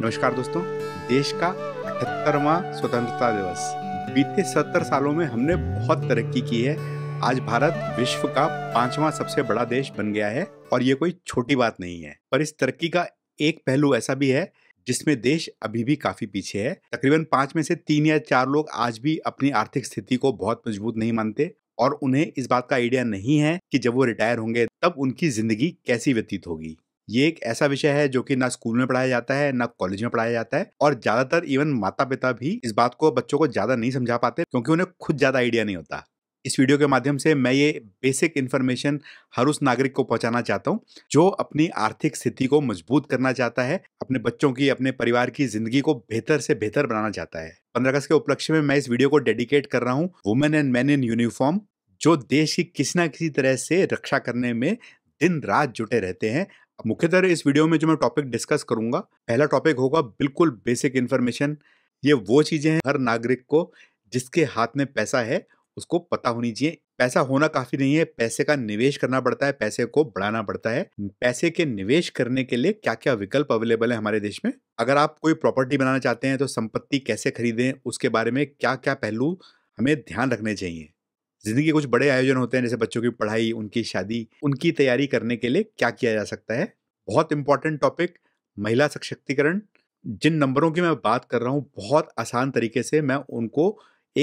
नमस्कार दोस्तों देश का अठहत्तरवा स्वतंत्रता दिवस बीते सत्तर सालों में हमने बहुत तरक्की की है आज भारत विश्व का पांचवा सबसे बड़ा देश बन गया है और ये कोई छोटी बात नहीं है पर इस तरक्की का एक पहलू ऐसा भी है जिसमें देश अभी भी काफी पीछे है तकरीबन पांच में से तीन या चार लोग आज भी अपनी आर्थिक स्थिति को बहुत मजबूत नहीं मानते और उन्हें इस बात का आइडिया नहीं है कि जब वो रिटायर होंगे तब उनकी जिंदगी कैसी व्यतीत होगी ये एक ऐसा विषय है जो कि ना स्कूल में पढ़ाया जाता है ना कॉलेज में पढ़ाया जाता है और ज्यादातर इवन माता पिता भी इस बात को बच्चों को ज्यादा नहीं समझा पाते क्योंकि उन्हें खुद ज्यादा आइडिया नहीं होता इस वीडियो के माध्यम से मैं ये बेसिक इन्फॉर्मेशन हर उस नागरिक को पहुंचाना चाहता हूं जो अपनी आर्थिक स्थिति को मजबूत करना चाहता है अपने बच्चों की अपने परिवार की जिंदगी को बेहतर से बेहतर बनाना चाहता है पंद्रह अगस्त के उपलक्ष्य में मैं इस वीडियो को डेडिकेट कर रहा हूँ women and man in uniform जो देश की किसी ना किसी तरह से रक्षा करने में दिन रात जुटे रहते हैं मुख्यतः इस वीडियो में जो मैं टॉपिक डिस्कस करूंगा पहला टॉपिक होगा बिल्कुल बेसिक इन्फॉर्मेशन ये वो चीज़ें हैं हर नागरिक को जिसके हाथ में पैसा है उसको पता होनी चाहिए पैसा होना काफ़ी नहीं है पैसे का निवेश करना पड़ता है पैसे को बढ़ाना पड़ता है पैसे के निवेश करने के लिए क्या क्या विकल्प अवेलेबल है हमारे देश में अगर आप कोई प्रॉपर्टी बनाना चाहते हैं तो संपत्ति कैसे खरीदें उसके बारे में क्या क्या पहलू हमें ध्यान रखने चाहिए ज़िंदगी के कुछ बड़े आयोजन होते हैं जैसे बच्चों की पढ़ाई उनकी शादी उनकी तैयारी करने के लिए क्या किया जा सकता है बहुत इंपॉर्टेंट टॉपिक महिला सशक्तिकरण जिन नंबरों की मैं बात कर रहा हूँ बहुत आसान तरीके से मैं उनको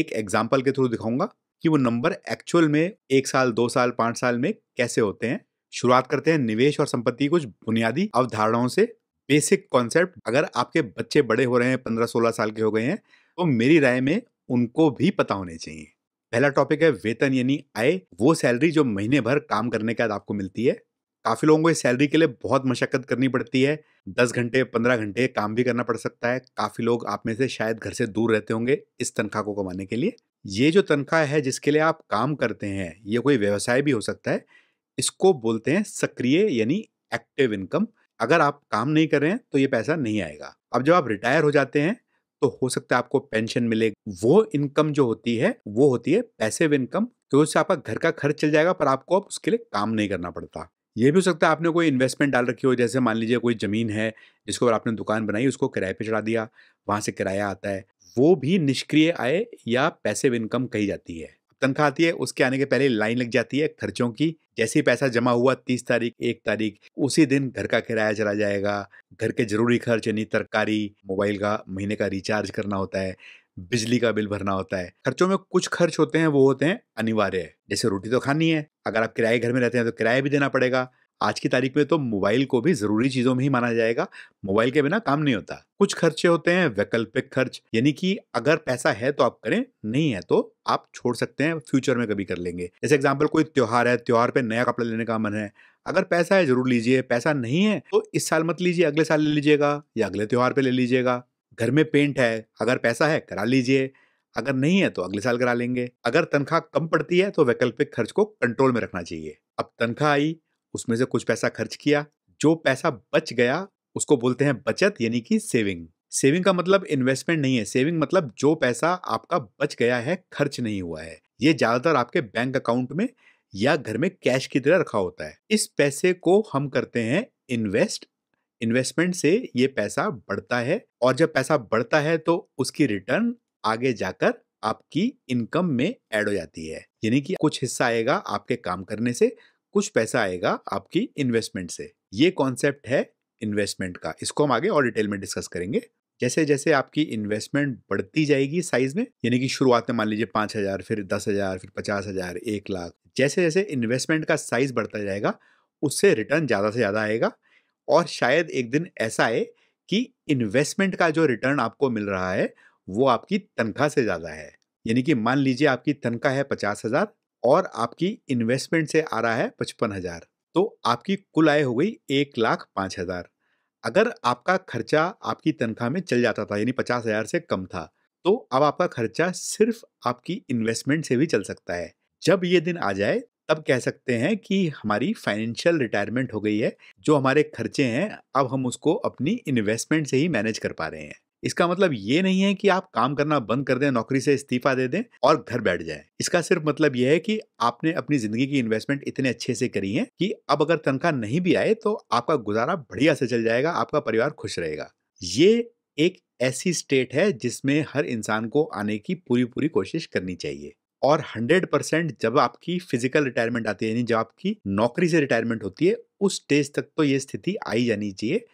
एक एग्जाम्पल के थ्रू दिखाऊंगा कि वो नंबर एक्चुअल में एक साल दो साल पांच साल में कैसे होते हैं शुरुआत करते हैं निवेश और संपत्ति कुछ बुनियादी अवधारणाओं से बेसिक कॉन्सेप्ट अगर आपके बच्चे बड़े हो रहे हैं पंद्रह सोलह साल के हो गए हैं तो मेरी राय में उनको भी पता होने चाहिए पहला टॉपिक है वेतन यानी आय वो सैलरी जो महीने भर काम करने के बाद आपको मिलती है काफ़ी लोगों को इस सैलरी के लिए बहुत मशक्क़त करनी पड़ती है दस घंटे पंद्रह घंटे काम भी करना पड़ सकता है काफ़ी लोग आप में से शायद घर से दूर रहते होंगे इस तनख्वाह को कमाने के लिए ये जो तनख्वाह है जिसके लिए आप काम करते हैं ये कोई व्यवसाय भी हो सकता है इसको बोलते हैं सक्रिय यानी एक्टिव इनकम अगर आप काम नहीं कर रहे हैं तो ये पैसा नहीं आएगा अब जब आप रिटायर हो जाते हैं तो हो सकता है आपको पेंशन मिले वो इनकम जो होती है वो होती है पैसिव इनकम तो उससे आपका घर का खर्च चल जाएगा पर आपको अब उसके लिए काम नहीं करना पड़ता ये भी हो सकता है आपने कोई इन्वेस्टमेंट डाल रखी हो जैसे मान लीजिए कोई ज़मीन है जिसको आपने दुकान बनाई उसको किराए पे चढ़ा दिया वहां से किराया आता है वो भी निष्क्रिय आय या पैसिव इनकम कही जाती है तनख्वाह आती है उसके आने के पहले लाइन लग जाती है खर्चों की जैसे ही पैसा जमा हुआ तीस तारीख एक तारीख उसी दिन घर का किराया चला जाएगा घर के जरूरी खर्च यानी तरकारी मोबाइल का महीने का रिचार्ज करना होता है बिजली का बिल भरना होता है खर्चों में कुछ खर्च होते हैं वो होते हैं अनिवार्य जैसे रोटी तो खानी है अगर आप किराए घर में रहते हैं तो किराया भी देना पड़ेगा आज की तारीख में तो मोबाइल को भी जरूरी चीजों में ही माना जाएगा मोबाइल के बिना काम नहीं होता कुछ खर्चे होते हैं वैकल्पिक खर्च यानी कि अगर पैसा है तो आप करें नहीं है तो आप छोड़ सकते हैं फ्यूचर में कभी कर लेंगे जैसे एग्जाम्पल कोई त्यौहार है त्यौहार पे नया कपड़ा लेने का मन है अगर पैसा है जरूर लीजिए पैसा नहीं है तो इस साल मत लीजिए अगले साल ले लीजिएगा या अगले त्यौहार पे ले लीजिएगा घर में पेंट है अगर पैसा है करा लीजिए अगर नहीं है तो अगले साल करा लेंगे अगर तनख्वाह कम पड़ती है तो वैकल्पिक खर्च को कंट्रोल में रखना चाहिए अब तनख्वाह आई उसमें से कुछ पैसा खर्च किया जो पैसा बच गया उसको बोलते हैं बचत यानी कि सेविंग सेविंग का मतलब इन्वेस्टमेंट नहीं है सेविंग मतलब जो पैसा आपका बच गया है खर्च नहीं हुआ है ये ज्यादातर आपके बैंक अकाउंट में या घर में कैश की तरह रखा होता है इस पैसे को हम करते हैं इन्वेस्ट इन्वेस्टमेंट से ये पैसा बढ़ता है और जब पैसा बढ़ता है तो उसकी रिटर्न आगे जाकर आपकी इनकम में ऐड हो जाती है यानी कि कुछ हिस्सा आएगा आपके काम करने से कुछ पैसा आएगा आपकी इन्वेस्टमेंट से ये कॉन्सेप्ट है इन्वेस्टमेंट का इसको हम आगे और डिटेल में डिस्कस करेंगे जैसे जैसे आपकी इन्वेस्टमेंट बढ़ती जाएगी साइज में यानी कि शुरुआत में मान लीजिए पाँच हज़ार फिर दस हज़ार फिर पचास हज़ार एक लाख जैसे जैसे इन्वेस्टमेंट का साइज बढ़ता जाएगा उससे रिटर्न ज़्यादा से ज़्यादा आएगा और शायद एक दिन ऐसा आए कि इन्वेस्टमेंट का जो रिटर्न आपको मिल रहा है वो आपकी तनख्वाह से ज़्यादा है यानी कि मान लीजिए आपकी तनख्वाह है पचास हज़ार और आपकी इन्वेस्टमेंट से आ रहा है पचपन हज़ार तो आपकी कुल आय हो गई एक लाख पाँच हज़ार अगर आपका खर्चा आपकी तनख्वाह में चल जाता था यानी पचास हज़ार से कम था तो अब आपका खर्चा सिर्फ आपकी इन्वेस्टमेंट से भी चल सकता है जब ये दिन आ जाए तब कह सकते हैं कि हमारी फाइनेंशियल रिटायरमेंट हो गई है जो हमारे खर्चे हैं अब हम उसको अपनी इन्वेस्टमेंट से ही मैनेज कर पा रहे हैं इसका मतलब ये नहीं है कि आप काम करना बंद कर दें नौकरी से इस्तीफा दे दें और घर बैठ जाएं इसका सिर्फ मतलब यह है कि आपने अपनी जिंदगी की इन्वेस्टमेंट इतने अच्छे से करी है कि अब अगर तनख्वाह नहीं भी आए तो आपका गुजारा बढ़िया से चल जाएगा आपका परिवार खुश रहेगा ये एक ऐसी स्टेट है जिसमें हर इंसान को आने की पूरी पूरी कोशिश करनी चाहिए और 100 परसेंट जब आपकी फिजिकल रिटायरमेंट आती है यानी जब आपकी नौकरी से रिटायरमेंट होती है उस स्टेज तक तो ये स्थिति आई जानी चाहिए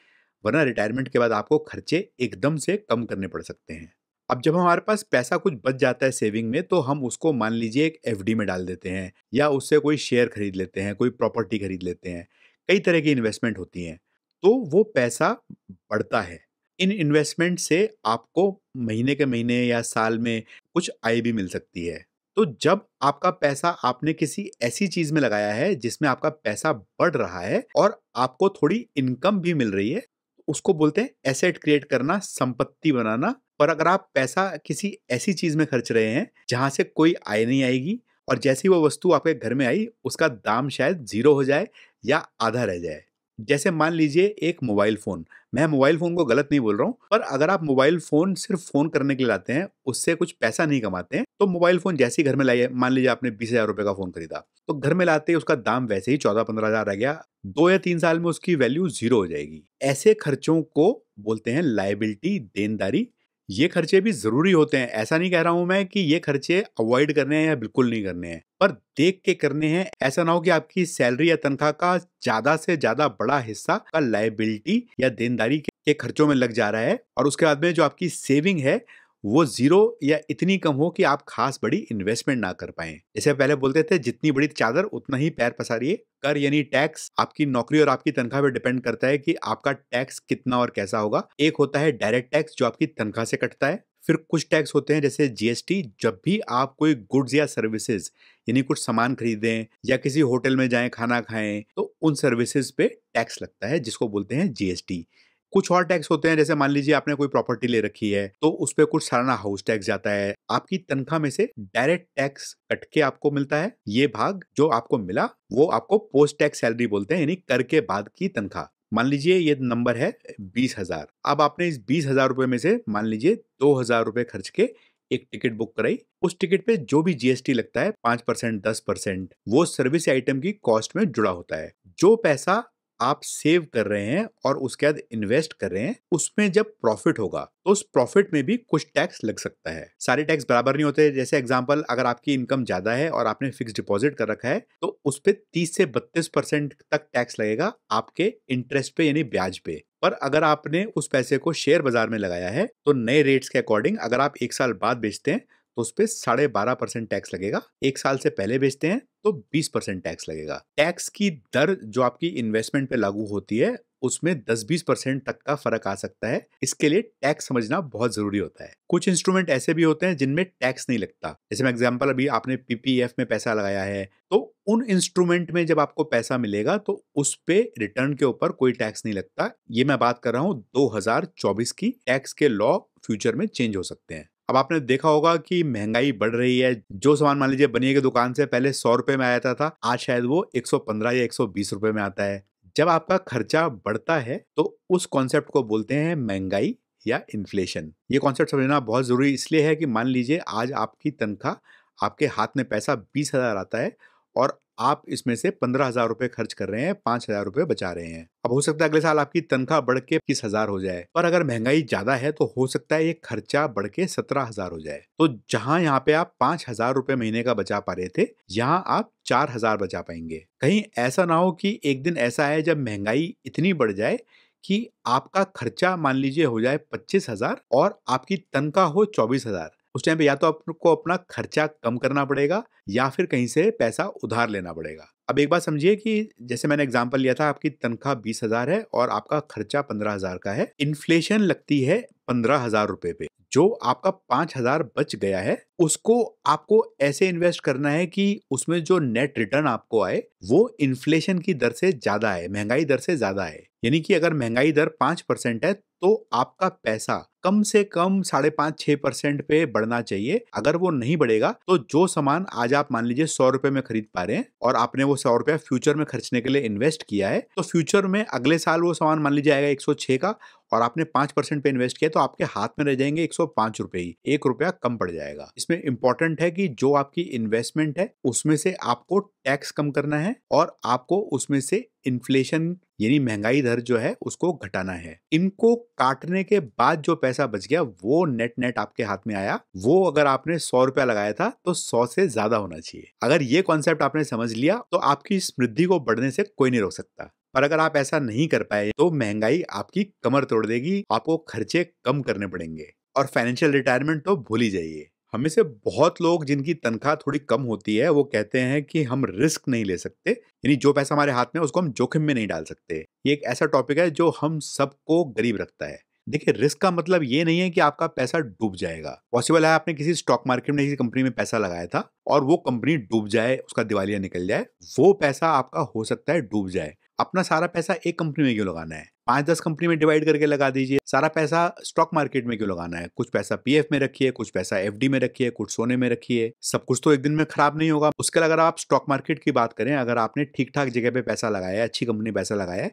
वरना रिटायरमेंट के बाद आपको खर्चे एकदम से कम करने पड़ सकते हैं अब जब हमारे पास पैसा कुछ बच जाता है सेविंग में तो हम उसको मान लीजिए एक एफ में डाल देते हैं या उससे कोई शेयर खरीद लेते हैं कोई प्रॉपर्टी खरीद लेते हैं कई तरह की इन्वेस्टमेंट होती हैं तो वो पैसा बढ़ता है इन इन्वेस्टमेंट से आपको महीने के महीने या साल में कुछ आय भी मिल सकती है तो जब आपका पैसा आपने किसी ऐसी चीज में लगाया है जिसमें आपका पैसा बढ़ रहा है और आपको थोड़ी इनकम भी मिल रही है उसको बोलते हैं एसेट क्रिएट करना संपत्ति बनाना और अगर आप पैसा किसी ऐसी चीज में खर्च रहे हैं जहां से कोई आय नहीं आएगी और जैसी वो वस्तु आपके घर में आई उसका दाम शायद जीरो हो जाए या आधा रह जाए जैसे मान लीजिए एक मोबाइल फ़ोन मैं मोबाइल फ़ोन को गलत नहीं बोल रहा हूँ पर अगर आप मोबाइल फ़ोन सिर्फ फ़ोन करने के लिए लाते हैं उससे कुछ पैसा नहीं कमाते हैं तो मोबाइल फ़ोन जैसे ही घर में लाइए मान लीजिए आपने बीस हज़ार रुपए का फ़ोन खरीदा तो घर में लाते ही उसका दाम वैसे ही चौदह पंद्रह हज़ार रह गया दो या तीन साल में उसकी वैल्यू ज़ीरो हो जाएगी ऐसे खर्चों को बोलते हैं लाइबिलिटी देनदारी ये खर्चे भी ज़रूरी होते हैं ऐसा नहीं कह रहा हूं मैं कि ये खर्चे अवॉइड करने हैं या बिल्कुल नहीं करने हैं पर देख के करने हैं ऐसा ना हो कि आपकी सैलरी या तनख्वाह का ज़्यादा से ज़्यादा बड़ा हिस्सा का लाइबिलिटी या देनदारी के खर्चों में लग जा रहा है और उसके बाद में जो आपकी सेविंग है वो जीरो या इतनी कम हो कि आप खास बड़ी इन्वेस्टमेंट ना कर पाए जैसे पहले बोलते थे जितनी बड़ी चादर उतना ही पैर पसारिए कर यानी टैक्स आपकी नौकरी और आपकी तनख्वाह पर डिपेंड करता है कि आपका टैक्स कितना और कैसा होगा एक होता है डायरेक्ट टैक्स जो आपकी तनख्वाह से कटता है फिर कुछ टैक्स होते हैं जैसे जीएसटी जब भी आप कोई गुड्स या सर्विसेज यानी कुछ सामान खरीदें या किसी होटल में जाएं खाना खाएं तो उन सर्विसेज पे टैक्स लगता है जिसको बोलते हैं जीएसटी कुछ और टैक्स होते हैं जैसे मान लीजिए आपने कोई प्रॉपर्टी ले रखी है तो उस पर कुछ सालाना हाउस टैक्स जाता है आपकी तनख्वाह में से डायरेक्ट टैक्स कट के आपको मिलता है ये भाग जो आपको मिला वो आपको पोस्ट टैक्स सैलरी बोलते हैं यानी कर के बाद की तनख्वाह मान लीजिए ये नंबर है बीस हजार अब आपने इस बीस हजार रुपए में से मान लीजिए दो हजार रुपए खर्च के एक टिकट बुक कराई उस टिकट पे जो भी जीएसटी लगता है पांच परसेंट दस परसेंट वो सर्विस आइटम की कॉस्ट में जुड़ा होता है जो पैसा आप सेव कर रहे हैं और उसके बाद इन्वेस्ट कर रहे हैं उसमें जब प्रॉफिट होगा तो उस प्रॉफिट में भी कुछ टैक्स लग सकता है सारे टैक्स बराबर नहीं होते जैसे एग्जाम्पल अगर आपकी इनकम ज्यादा है और आपने फिक्स डिपॉजिट कर रखा है तो उस पर तीस से बत्तीस परसेंट तक टैक्स लगेगा आपके इंटरेस्ट पे यानी ब्याज पे पर अगर आपने उस पैसे को शेयर बाजार में लगाया है तो नए रेट्स के अकॉर्डिंग अगर आप एक साल बाद बेचते हैं उस पर साढ़े बारह परसेंट टैक्स लगेगा एक साल से पहले बेचते हैं तो बीस परसेंट टैक्स लगेगा टैक्स की दर जो आपकी इन्वेस्टमेंट पे लागू होती है उसमें 10-20 परसेंट तक का फर्क आ सकता है इसके लिए टैक्स समझना बहुत जरूरी होता है कुछ इंस्ट्रूमेंट ऐसे भी होते हैं जिनमें टैक्स नहीं लगता जैसे मैं एग्जाम्पल अभी आपने पीपीएफ में पैसा लगाया है तो उन इंस्ट्रूमेंट में जब आपको पैसा मिलेगा तो उस पे रिटर्न के ऊपर कोई टैक्स नहीं लगता ये मैं बात कर रहा हूँ दो की टैक्स के लॉ फ्यूचर में चेंज हो सकते हैं अब आपने देखा होगा कि महंगाई बढ़ रही है जो सामान मान लीजिए बनिए की दुकान से पहले सौ रुपए में आया था आज शायद वो 115 या 120 रुपए में आता है जब आपका खर्चा बढ़ता है तो उस कॉन्सेप्ट को बोलते हैं महंगाई या इन्फ्लेशन ये कॉन्सेप्ट समझना बहुत ज़रूरी इसलिए है कि मान लीजिए आज आपकी तनख्वाह आपके हाथ में पैसा बीस हज़ार आता है और आप इसमें से पंद्रह हजार रुपए खर्च कर रहे हैं पांच हजार रुपए बचा रहे हैं अब हो सकता है अगले साल आपकी तनख्वाह बढ़ के इक्कीस हजार हो जाए पर अगर महंगाई ज्यादा है तो हो सकता है ये खर्चा बढ़ के सत्रह हजार हो जाए तो जहां यहाँ पे आप पांच हजार रुपए महीने का बचा पा रहे थे यहाँ आप चार हजार बचा पाएंगे कहीं ऐसा ना हो कि एक दिन ऐसा है जब महंगाई इतनी बढ़ जाए कि आपका खर्चा मान लीजिए हो जाए पच्चीस हजार और आपकी तनख्वाह हो चौबीस हजार उस टाइम पे या तो आपको अपना खर्चा कम करना पड़ेगा या फिर कहीं से पैसा उधार लेना पड़ेगा अब एक बात समझिए कि जैसे मैंने एग्जाम्पल लिया था आपकी तनख्वाह बीस हजार है और आपका खर्चा पंद्रह हजार का है इन्फ्लेशन लगती है पंद्रह हजार रुपए पे जो आपका पांच हजार बच गया है उसको आपको ऐसे इन्वेस्ट करना है कि उसमें जो नेट रिटर्न आपको आए वो इन्फ्लेशन की दर से ज्यादा है महंगाई दर से ज्यादा है यानी कि अगर महंगाई दर पांच परसेंट है तो आपका पैसा कम से कम साढ़े पांच छह परसेंट पे बढ़ना चाहिए अगर वो नहीं बढ़ेगा तो जो सामान आज आप मान लीजिए सौ रुपए में खरीद पा रहे हैं और आपने वो सौ रुपया फ्यूचर में खर्चने के लिए इन्वेस्ट किया है तो फ्यूचर में अगले साल वो सामान मान लीजिए आएगा एक सौ छह का और आपने पांच परसेंट पे इन्वेस्ट किया तो आपके हाथ में रह जाएंगे एक सौ पांच रुपये ही एक रुपया कम पड़ जाएगा इसमें इंपॉर्टेंट है कि जो आपकी इन्वेस्टमेंट है उसमें से आपको टैक्स कम करना है और आपको उसमें से इन्फ्लेशन यानी महंगाई दर जो है उसको घटाना है इनको काटने के बाद जो पैसा बच गया वो नेट नेट आपके हाथ में आया वो अगर आपने सौ रुपया लगाया था तो सौ से ज्यादा होना चाहिए अगर ये कॉन्सेप्ट आपने समझ लिया तो आपकी समृद्धि को बढ़ने से कोई नहीं रोक सकता पर अगर आप ऐसा नहीं कर पाए तो महंगाई आपकी कमर तोड़ देगी आपको खर्चे कम करने पड़ेंगे और फाइनेंशियल रिटायरमेंट तो भूल ही जाइए हमें से बहुत लोग जिनकी तनख्वाह थोड़ी कम होती है वो कहते हैं कि हम रिस्क नहीं ले सकते यानी जो पैसा हमारे हाथ में उसको हम जोखिम में नहीं डाल सकते ये एक ऐसा टॉपिक है जो हम सबको गरीब रखता है देखिए रिस्क का मतलब ये नहीं है कि आपका पैसा डूब जाएगा पॉसिबल है आपने किसी स्टॉक मार्केट में किसी कंपनी में पैसा लगाया था और वो कंपनी डूब जाए उसका दिवालिया निकल जाए वो पैसा आपका हो सकता है डूब जाए अपना सारा पैसा एक कंपनी में क्यों लगाना है पाँच दस कंपनी में डिवाइड करके लगा दीजिए सारा पैसा स्टॉक मार्केट में क्यों लगाना है कुछ पैसा पीएफ में रखिए कुछ पैसा एफडी में रखिए कुछ सोने में रखिए सब कुछ तो एक दिन में खराब नहीं होगा उसके अगर आप स्टॉक मार्केट की बात करें अगर आपने ठीक ठाक जगह पे पैसा लगाया अच्छी कंपनी पैसा लगाया है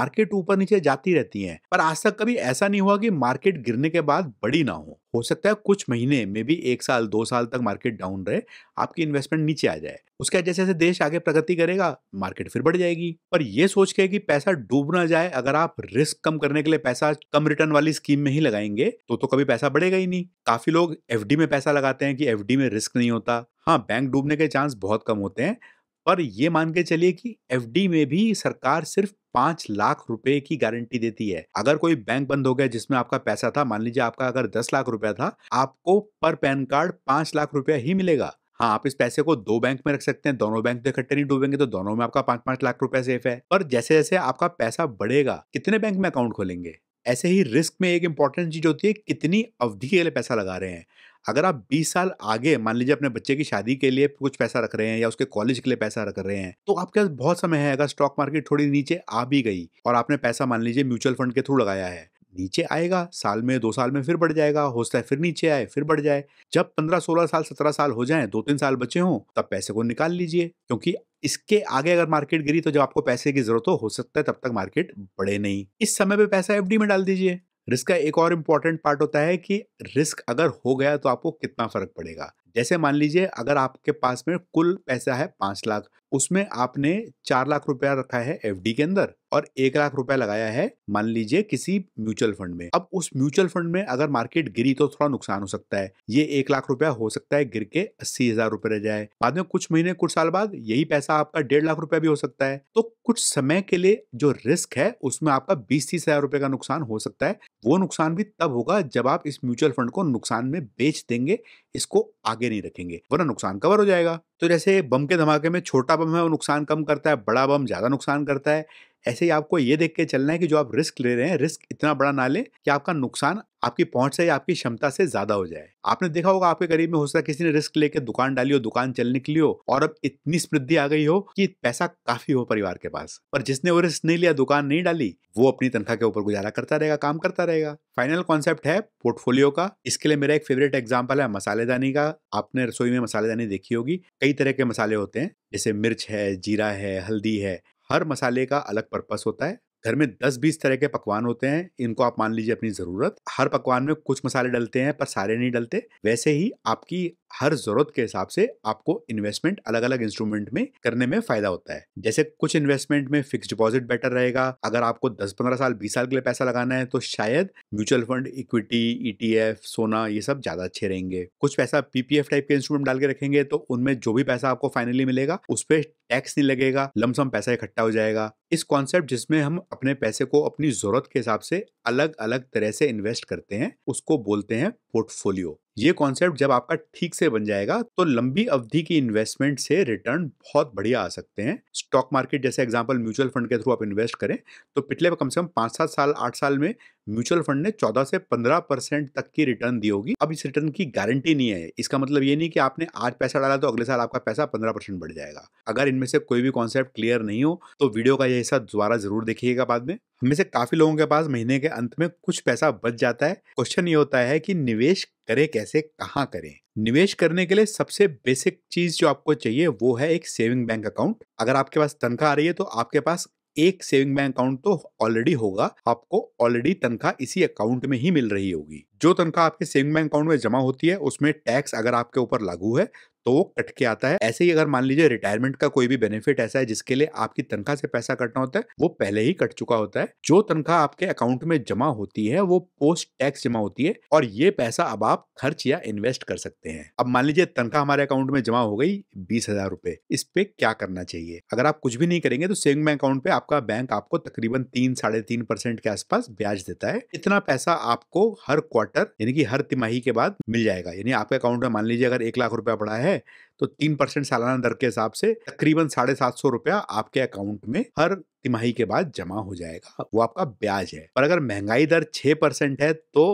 मार्केट ऊपर नीचे जाती रहती है पर आज तक कभी ऐसा नहीं हुआ कि मार्केट गिरने के बाद बड़ी ना हो हो सकता है कुछ महीने में भी एक साल दो साल तक मार्केट डाउन रहे आपकी इन्वेस्टमेंट नीचे आ जाए उसके जैसे जैसे देश आगे प्रगति करेगा मार्केट फिर बढ़ जाएगी पर यह सोच के कि पैसा डूब ना जाए अगर आप रिस्क कम करने के लिए पैसा कम रिटर्न वाली स्कीम में ही लगाएंगे तो तो कभी पैसा बढ़ेगा ही नहीं काफी लोग एफ में पैसा लगाते हैं कि एफ में रिस्क नहीं होता हाँ बैंक डूबने के चांस बहुत कम होते हैं पर ये मान के चलिए कि एफ में भी सरकार सिर्फ पांच लाख रुपए की गारंटी देती है अगर कोई बैंक बंद हो गया जिसमें आपका पैसा था मान लीजिए आपका अगर दस लाख रुपया था आपको पर पैन कार्ड पांच लाख रुपया ही मिलेगा हाँ आप इस पैसे को दो बैंक में रख सकते हैं दोनों बैंक तो इकट्ठे नहीं डूबेंगे तो दोनों में आपका पांच पांच लाख रुपया सेफ है पर जैसे जैसे आपका पैसा बढ़ेगा कितने बैंक में अकाउंट खोलेंगे ऐसे ही रिस्क में एक इंपॉर्टेंट चीज होती है कितनी अवधि के लिए पैसा लगा रहे हैं अगर आप 20 साल आगे मान लीजिए अपने बच्चे की शादी के लिए कुछ पैसा रख रहे हैं या उसके कॉलेज के लिए पैसा रख रहे हैं तो आपके पास बहुत समय है अगर स्टॉक मार्केट थोड़ी नीचे आ भी गई और आपने पैसा मान लीजिए म्यूचुअल फंड के थ्रू लगाया है नीचे आएगा साल में दो साल में फिर बढ़ जाएगा हो सकता है फिर नीचे आए फिर बढ़ जाए जब पंद्रह सोलह साल सत्रह साल हो जाए दो तीन साल बचे हों तब पैसे को निकाल लीजिए क्योंकि इसके आगे अगर मार्केट गिरी तो जब आपको पैसे की जरूरत हो हो सकता है तब तक मार्केट बढ़े नहीं इस समय पे पैसा एफडी में डाल दीजिए रिस्क का एक और इम्पॉर्टेंट पार्ट होता है कि रिस्क अगर हो गया तो आपको कितना फ़र्क पड़ेगा जैसे मान लीजिए अगर आपके पास में कुल पैसा है पांच लाख उसमें आपने चार लाख रुपया रखा है एफ के अंदर और एक लाख रुपया लगाया है मान लीजिए किसी म्यूचुअल फंड में अब उस म्यूचुअल फंड में अगर मार्केट गिरी तो थोड़ा नुकसान हो सकता है ये एक लाख रुपया हो सकता है गिर के अस्सी हजार रुपए रह जाए बाद में कुछ महीने कुछ साल बाद यही पैसा आपका डेढ़ लाख रुपया भी हो सकता है तो कुछ समय के लिए जो रिस्क है उसमें आपका बीस तीस हजार रुपए का नुकसान हो सकता है वो नुकसान भी तब होगा जब आप इस म्यूचुअल फंड को नुकसान में बेच देंगे इसको आगे नहीं रखेंगे वरना नुकसान कवर हो जाएगा तो जैसे बम के धमाके में छोटा बम है वो नुकसान कम करता है बड़ा बम ज़्यादा नुकसान करता है ऐसे ही आपको ये देख के चलना है कि जो आप रिस्क ले रहे हैं रिस्क इतना बड़ा ना ले कि आपका नुकसान आपकी पहुंच से या आपकी क्षमता से ज्यादा हो जाए आपने देखा होगा आपके करीब में हो सकता है किसी ने रिस्क लेके दुकान डाली हो दुकान चल निकली हो और अब इतनी समृद्धि आ गई हो कि पैसा काफी हो परिवार के पास पर जिसने वो रिस्क नहीं लिया दुकान नहीं डाली वो अपनी तनख्वाह के ऊपर गुजारा करता रहेगा काम करता रहेगा फाइनल कॉन्सेप्ट है पोर्टफोलियो का इसके लिए मेरा एक फेवरेट एग्जाम्पल है मसालेदानी का आपने रसोई में मसालेदानी देखी होगी कई तरह के मसाले होते हैं जैसे मिर्च है जीरा है हल्दी है हर मसाले का अलग पर्पस होता है घर में 10-20 तरह के पकवान होते हैं इनको आप मान लीजिए अपनी ज़रूरत हर पकवान में कुछ मसाले डलते हैं पर सारे नहीं डलते वैसे ही आपकी हर जरूरत के हिसाब से आपको इन्वेस्टमेंट अलग अलग इंस्ट्रूमेंट में करने में फायदा होता है जैसे कुछ इन्वेस्टमेंट में फिक्स डिपॉजिट बेटर रहेगा अगर आपको 10-15 साल 20 साल के लिए पैसा लगाना है तो शायद म्यूचुअल फंड इक्विटी ईटीएफ सोना ये सब ज्यादा अच्छे रहेंगे कुछ पैसा पीपीएफ टाइप के इंस्ट्रूमेंट डाल के रखेंगे तो उनमें जो भी पैसा आपको फाइनली मिलेगा उस पर टैक्स नहीं लगेगा लमसम पैसा इकट्ठा हो जाएगा इस कॉन्सेप्ट जिसमें हम अपने पैसे को अपनी जरूरत के हिसाब से अलग अलग तरह से इन्वेस्ट करते हैं उसको बोलते हैं पोर्टफोलियो ये कॉन्सेप्ट जब आपका ठीक से बन जाएगा तो लंबी अवधि की इन्वेस्टमेंट से रिटर्न बहुत बढ़िया आ सकते हैं स्टॉक मार्केट जैसे एग्जांपल म्यूचुअल फंड के थ्रू आप इन्वेस्ट करें तो पिछले कम से कम पाँच सात साल आठ साल में म्यूचुअल फंड ने 14 से 15 परसेंट तक की रिटर्न दी होगी अब इस रिटर्न की गारंटी नहीं है इसका मतलब ये नहीं कि आपने आज पैसा डाला तो अगले साल आपका पैसा 15 परसेंट बढ़ जाएगा अगर इनमें से कोई भी कॉन्सेप्ट क्लियर नहीं हो तो वीडियो का यह हिस्सा दोबारा जरूर देखिएगा बाद में हमें से काफी लोगों के पास महीने के अंत में कुछ पैसा बच जाता है क्वेश्चन ये होता है कि निवेश करें कैसे कहाँ करें निवेश करने के लिए सबसे बेसिक चीज जो आपको चाहिए वो है एक सेविंग बैंक अकाउंट अगर आपके पास तनख्वाह आ रही है तो आपके पास एक सेविंग बैंक अकाउंट तो ऑलरेडी होगा आपको ऑलरेडी तनख्वाह इसी अकाउंट में ही मिल रही होगी जो तनख्वाह आपके सेविंग बैंक अकाउंट में जमा होती है उसमें टैक्स अगर आपके ऊपर लागू है तो वो कट के आता है ऐसे ही अगर मान लीजिए रिटायरमेंट का कोई भी बेनिफिट ऐसा है जिसके लिए आपकी तनख्वाह से पैसा कटना होता है वो पहले ही कट चुका होता है जो तनख्वाह आपके अकाउंट में जमा होती है वो पोस्ट टैक्स जमा होती है और ये पैसा अब आप खर्च या इन्वेस्ट कर सकते हैं अब मान लीजिए तनख्वाह हमारे अकाउंट में जमा हो गई बीस हजार रुपए इस पे क्या करना चाहिए अगर आप कुछ भी नहीं करेंगे तो सेविंग बैंक अकाउंट पे आपका बैंक आपको तकरीबन तीन साढ़े तीन परसेंट के आसपास ब्याज देता है इतना पैसा आपको हर क्वार्टर यानी कि हर तिमाही के बाद मिल जाएगा यानी आपके अकाउंट में मान लीजिए अगर एक लाख रुपया पड़ा है है तो तीन परसेंट सालाना दर के हिसाब से तकरीबन साढ़े सात सौ रुपया आपके अकाउंट में हर तिमाही के बाद जमा हो जाएगा वो आपका ब्याज है पर अगर महंगाई दर छः परसेंट है तो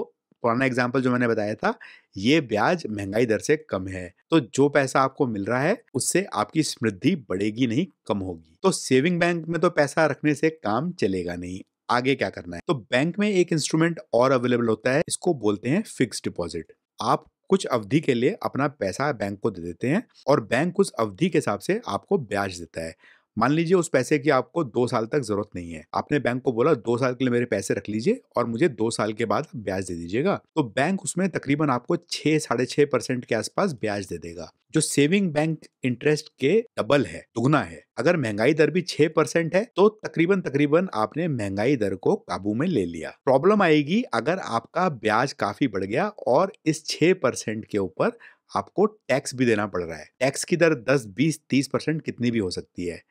पुराना एग्जाम्पल जो मैंने बताया था ये ब्याज महंगाई दर से कम है तो जो पैसा आपको मिल रहा है उससे आपकी समृद्धि बढ़ेगी नहीं कम होगी तो सेविंग बैंक में तो पैसा रखने से काम चलेगा नहीं आगे क्या करना है तो बैंक में एक इंस्ट्रूमेंट और अवेलेबल होता है इसको बोलते हैं फिक्स डिपॉजिट आप कुछ अवधि के लिए अपना पैसा बैंक को दे देते हैं और बैंक उस अवधि के हिसाब से आपको ब्याज देता है मान लीजिए उस पैसे की आपको दो साल तक जरूरत नहीं है आपने बैंक को बोला दो साल के लिए मेरे पैसे रख लीजिए और मुझे दो साल के बाद ब्याज दे दीजिएगा तो बैंक उसमें तकरीबन आपको छह साढ़े छह परसेंट के आसपास ब्याज दे देगा जो सेविंग बैंक इंटरेस्ट के डबल है दुगना है अगर महंगाई दर भी छह परसेंट है तो तकरीबन तकरीबन आपने महंगाई दर को काबू में ले लिया प्रॉब्लम आएगी अगर आपका ब्याज काफी बढ़ गया और इस छह परसेंट के ऊपर आपको टैक्स भी देना पड़ रहा है टैक्स की दर 10, 20, 30 परसेंट कितनी भी हो सकती है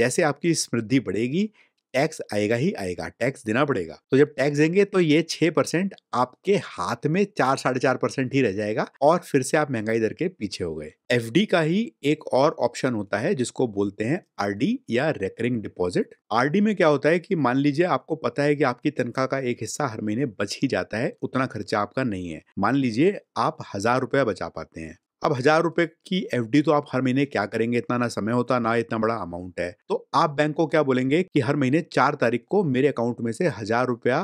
जैसे आपकी समृद्धि बढ़ेगी टैक्स आएगा ही आएगा टैक्स देना पड़ेगा तो जब टैक्स देंगे तो ये छह परसेंट आपके हाथ में चार साढ़े चार परसेंट ही रह जाएगा और फिर से आप महंगाई दर के पीछे हो गए एफ का ही एक और ऑप्शन होता है जिसको बोलते हैं आर या रेकरिंग डिपॉजिट आर में क्या होता है कि मान लीजिए आपको पता है कि आपकी तनख्वाह का एक हिस्सा हर महीने बच ही जाता है उतना खर्चा आपका नहीं है मान लीजिए आप हजार रुपया बचा पाते हैं अब हजार रुपए की एफडी तो आप हर महीने क्या करेंगे इतना ना समय होता ना इतना बड़ा अमाउंट है तो आप बैंक को क्या बोलेंगे कि हर महीने चार तारीख को मेरे अकाउंट में से हजार रुपया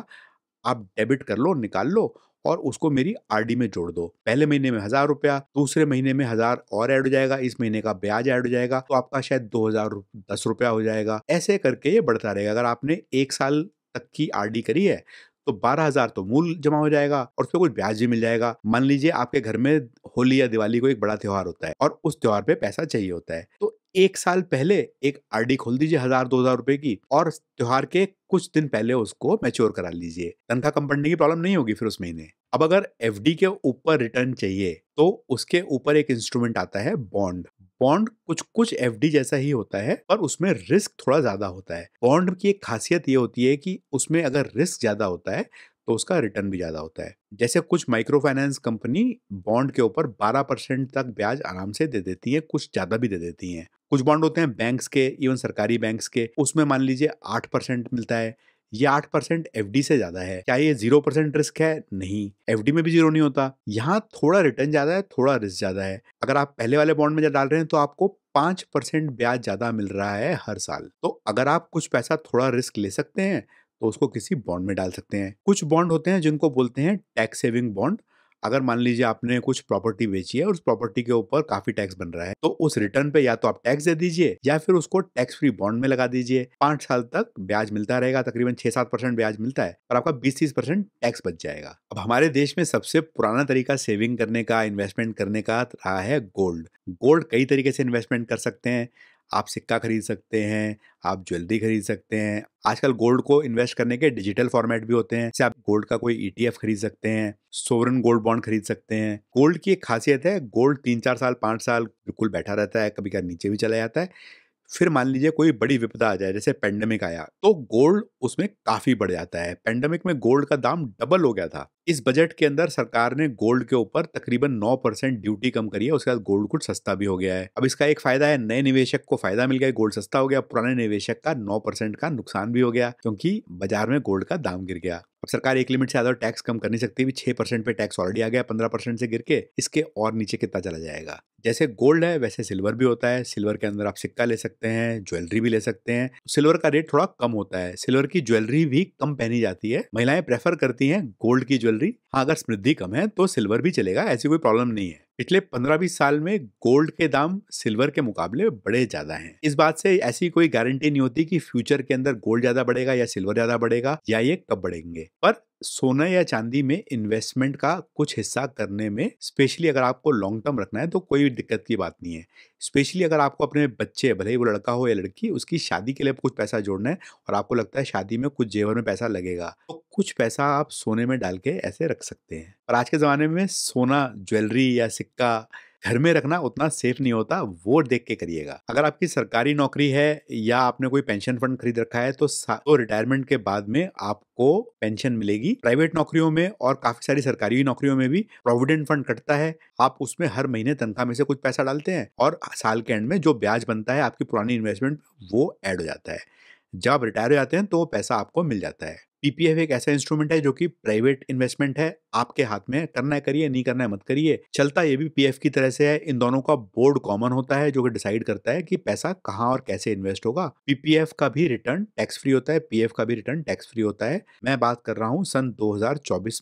आप डेबिट कर लो निकाल लो और उसको मेरी आरडी में जोड़ दो पहले महीने में हजार रुपया दूसरे महीने में हजार और ऐड हो जाएगा इस महीने का ब्याज ऐड हो जाएगा तो आपका शायद दो हजार दस रुपया हो जाएगा ऐसे करके ये बढ़ता रहेगा अगर आपने एक साल तक की आरडी करी है तो बारह हजार तो मूल जमा हो जाएगा और फिर कुछ ब्याज भी मिल जाएगा मान लीजिए आपके घर में होली या दिवाली को एक बड़ा त्यौहार होता है और उस त्यौहार पे पैसा चाहिए होता है तो एक साल पहले एक आरडी खोल दीजिए हजार दो हजार रुपए की और त्योहार के कुछ दिन पहले उसको मैच्योर करा लीजिए तनखा कम पड़ने की प्रॉब्लम नहीं होगी फिर उस महीने अब अगर एफ के ऊपर रिटर्न चाहिए तो उसके ऊपर एक इंस्ट्रूमेंट आता है बॉन्ड बॉन्ड कुछ कुछ एफ जैसा ही होता है पर उसमें रिस्क थोड़ा ज्यादा होता है बॉन्ड की एक खासियत ये होती है कि उसमें अगर रिस्क ज्यादा होता है तो उसका रिटर्न भी ज़्यादा होता है जैसे कुछ माइक्रो फाइनेंस कंपनी बॉन्ड के ऊपर 12 परसेंट तक ब्याज आराम से दे देती है कुछ ज़्यादा भी दे देती है कुछ बॉन्ड होते हैं बैंक्स के इवन सरकारी बैंक्स के उसमें मान लीजिए आठ परसेंट मिलता है ये आठ परसेंट एफ से ज्यादा है क्या ये जीरो परसेंट रिस्क है नहीं एफ में भी जीरो नहीं होता यहाँ थोड़ा रिटर्न ज्यादा है थोड़ा रिस्क ज्यादा है अगर आप पहले वाले बॉन्ड में डाल रहे हैं तो आपको पांच परसेंट ब्याज ज्यादा मिल रहा है हर साल तो अगर आप कुछ पैसा थोड़ा रिस्क ले सकते हैं तो उसको किसी बॉन्ड में डाल सकते हैं कुछ बॉन्ड होते हैं जिनको बोलते हैं टैक्स सेविंग बॉन्ड अगर मान लीजिए आपने कुछ प्रॉपर्टी बेची है और उस प्रॉपर्टी के ऊपर काफी टैक्स बन रहा है तो उस रिटर्न पे या तो आप टैक्स दे दीजिए या फिर उसको टैक्स फ्री बॉन्ड में लगा दीजिए पांच साल तक ब्याज मिलता रहेगा तकरीबन छह सात परसेंट ब्याज मिलता है और आपका बीस तीस परसेंट टैक्स बच जाएगा अब हमारे देश में सबसे पुराना तरीका सेविंग करने का इन्वेस्टमेंट करने का रहा है गोल्ड गोल्ड कई तरीके से इन्वेस्टमेंट कर सकते हैं आप सिक्का खरीद सकते हैं आप ज्वेलरी खरीद सकते हैं आजकल गोल्ड को इन्वेस्ट करने के डिजिटल फॉर्मेट भी होते हैं जैसे आप गोल्ड का कोई ईटीएफ e खरीद सकते हैं सोवरन गोल्ड बॉन्ड खरीद सकते हैं गोल्ड की एक खासियत है गोल्ड तीन चार साल पाँच साल बिल्कुल बैठा रहता है कभी कभी नीचे भी चला जाता है फिर मान लीजिए कोई बड़ी विपदा आ जाए जैसे पेंडेमिक आया तो गोल्ड उसमें काफ़ी बढ़ जाता है पेंडेमिक में गोल्ड का दाम डबल हो गया था इस बजट के अंदर सरकार ने गोल्ड के ऊपर तकरीबन नौ परसेंट ड्यूटी कम करी है उसके बाद गोल्ड कुछ सस्ता भी हो गया है अब इसका एक फायदा है नए निवेशक को फायदा मिल गया गोल्ड सस्ता हो गया पुराने निवेशक का नौ परसेंट का नुकसान भी हो गया क्योंकि बाजार में गोल्ड का दाम गिर गया अब सरकार एक लिमिट से ज्यादा टैक्स कम कर नहीं सकती भी छह परसेंट पे टैक्स ऑलरेडी आ गया पंद्रह परसेंट से गिर के इसके और नीचे कितना चला जाएगा जैसे गोल्ड है वैसे सिल्वर भी होता है सिल्वर के अंदर आप सिक्का ले सकते हैं ज्वेलरी भी ले सकते हैं तो सिल्वर का रेट थोड़ा कम होता है सिल्वर की ज्वेलरी भी कम पहनी जाती है महिलाएं प्रेफर करती हैं गोल्ड की ज्वेलरी ज्वेलरी हाँ अगर समृद्धि कम है तो सिल्वर भी चलेगा ऐसी कोई प्रॉब्लम नहीं है पिछले पंद्रह बीस साल में गोल्ड के दाम सिल्वर के मुकाबले बड़े ज्यादा हैं इस बात से ऐसी कोई गारंटी नहीं होती कि फ्यूचर के अंदर गोल्ड ज्यादा बढ़ेगा या सिल्वर ज्यादा बढ़ेगा या ये कब बढ़ेंगे पर सोना या चांदी में इन्वेस्टमेंट का कुछ हिस्सा करने में स्पेशली अगर आपको लॉन्ग टर्म रखना है तो कोई भी दिक्कत की बात नहीं है स्पेशली अगर आपको अपने बच्चे भले ही वो लड़का हो या लड़की उसकी शादी के लिए कुछ पैसा जोड़ना है और आपको लगता है शादी में कुछ जेवर में पैसा लगेगा तो कुछ पैसा आप सोने में डाल के ऐसे रख सकते हैं और आज के ज़माने में सोना ज्वेलरी या सिक्का घर में रखना उतना सेफ नहीं होता वो देख के करिएगा अगर आपकी सरकारी नौकरी है या आपने कोई पेंशन फंड खरीद रखा है तो, तो, रिटायरमेंट के बाद में आपको पेंशन मिलेगी प्राइवेट नौकरियों में और काफी सारी सरकारी नौकरियों में भी प्रोविडेंट फंड कटता है आप उसमें हर महीने तनख्वाह में से कुछ पैसा डालते हैं और साल के एंड में जो ब्याज बनता है आपकी पुरानी इन्वेस्टमेंट वो एड हो जाता है जब आप रिटायर हो जाते हैं तो वो पैसा आपको मिल जाता है पीपीएफ एक ऐसा इंस्ट्रूमेंट है जो कि प्राइवेट इन्वेस्टमेंट है आपके हाथ में करना है करिए नहीं करना है मत करिए चलता ये भी पीएफ की तरह से है इन दोनों का बोर्ड कॉमन होता है जो कि डिसाइड करता है कि पैसा कहाँ और कैसे इन्वेस्ट होगा पीपीएफ का भी रिटर्न टैक्स फ्री होता है पीएफ का भी रिटर्न टैक्स फ्री होता है मैं बात कर रहा हूँ सन दो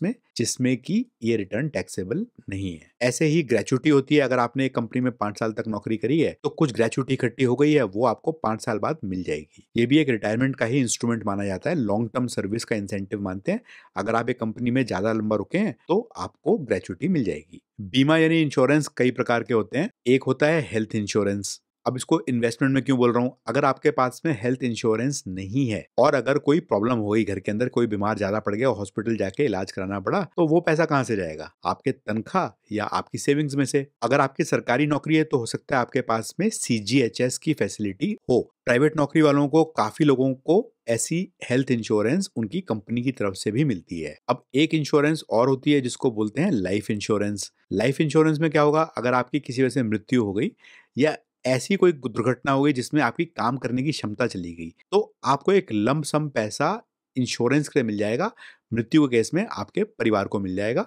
में जिसमें की ये रिटर्न टैक्सेबल नहीं है ऐसे ही ग्रेचुटी होती है अगर आपने एक कंपनी में पांच साल तक नौकरी करी है तो कुछ ग्रेचुटी इकट्ठी हो गई है वो आपको पांच साल बाद मिल जाएगी ये भी एक रिटायरमेंट का ही इंस्ट्रूमेंट माना जाता है लॉन्ग टर्म सर्विस का इंसेंटिव मानते हैं अगर आप एक कंपनी में ज़्यादा लंबा रुके हैं तो आपको ग्रेचुटी मिल जाएगी बीमा यानी इंश्योरेंस कई प्रकार के होते हैं एक होता है हेल्थ इंश्योरेंस अब इसको इन्वेस्टमेंट में क्यों बोल रहा हूँ अगर आपके पास में हेल्थ इंश्योरेंस नहीं है और अगर कोई प्रॉब्लम हो गई घर के अंदर कोई बीमार ज्यादा पड़ गया हॉस्पिटल जाके इलाज कराना पड़ा तो वो पैसा कहाँ से जाएगा आपके तनख्वाह या आपकी सेविंग्स में से अगर आपकी सरकारी नौकरी है तो हो सकता है आपके पास में सी की फैसिलिटी हो प्राइवेट नौकरी वालों को काफी लोगों को ऐसी हेल्थ इंश्योरेंस उनकी कंपनी की तरफ से भी मिलती है अब एक इंश्योरेंस और होती है जिसको बोलते हैं लाइफ इंश्योरेंस लाइफ इंश्योरेंस में क्या होगा अगर आपकी किसी वजह से मृत्यु हो गई या ऐसी कोई दुर्घटना हो गई जिसमें आपकी काम करने की क्षमता चली गई तो आपको एक लंब सम पैसा इंश्योरेंस के लिए मिल जाएगा मृत्यु के केस में आपके परिवार को मिल जाएगा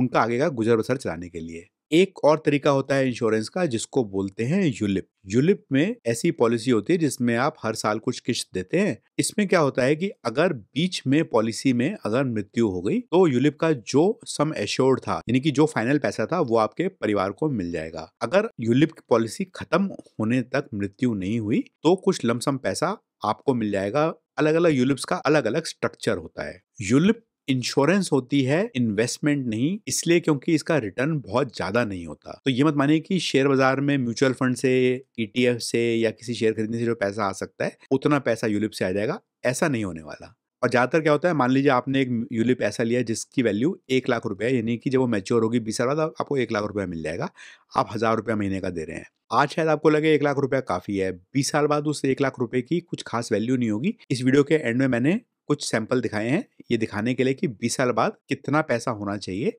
उनका आगे का गुजर बसर चलाने के लिए एक और तरीका होता है इंश्योरेंस का जिसको बोलते हैं यूलिप यूलिप में ऐसी पॉलिसी होती है जिसमें आप हर साल कुछ किश्त देते हैं इसमें क्या होता है कि अगर बीच में पॉलिसी में अगर मृत्यु हो गई तो यूलिप का जो सम एश्योर्ड था यानी कि जो फाइनल पैसा था वो आपके परिवार को मिल जाएगा अगर यूलिप की पॉलिसी खत्म होने तक मृत्यु नहीं हुई तो कुछ लमसम पैसा आपको मिल जाएगा अलग अलग यूलिप्स का अलग अलग स्ट्रक्चर होता है यूलिप इंश्योरेंस होती है इन्वेस्टमेंट नहीं इसलिए क्योंकि इसका रिटर्न बहुत ज्यादा नहीं होता तो ये मत मानिए कि शेयर बाजार में म्यूचुअल फंड से ईटीएफ e से या किसी शेयर खरीदने से जो पैसा आ सकता है उतना पैसा यूलिप से आ जाएगा ऐसा नहीं होने वाला और ज़्यादातर क्या होता है मान लीजिए आपने एक यूलिप ऐसा लिया जिसकी वैल्यू एक लाख रुपया यानी कि जब वो मैच्योर होगी बीस साल बाद आपको एक लाख रुपया मिल जाएगा आप हज़ार रुपया महीने का दे रहे हैं आज शायद आपको लगे एक लाख रुपया काफ़ी है बीस साल बाद उस एक लाख रुपए की कुछ खास वैल्यू नहीं होगी इस वीडियो के एंड में मैंने कुछ सैंपल दिखाए हैं ये दिखाने के लिए कि बीस साल बाद कितना पैसा होना चाहिए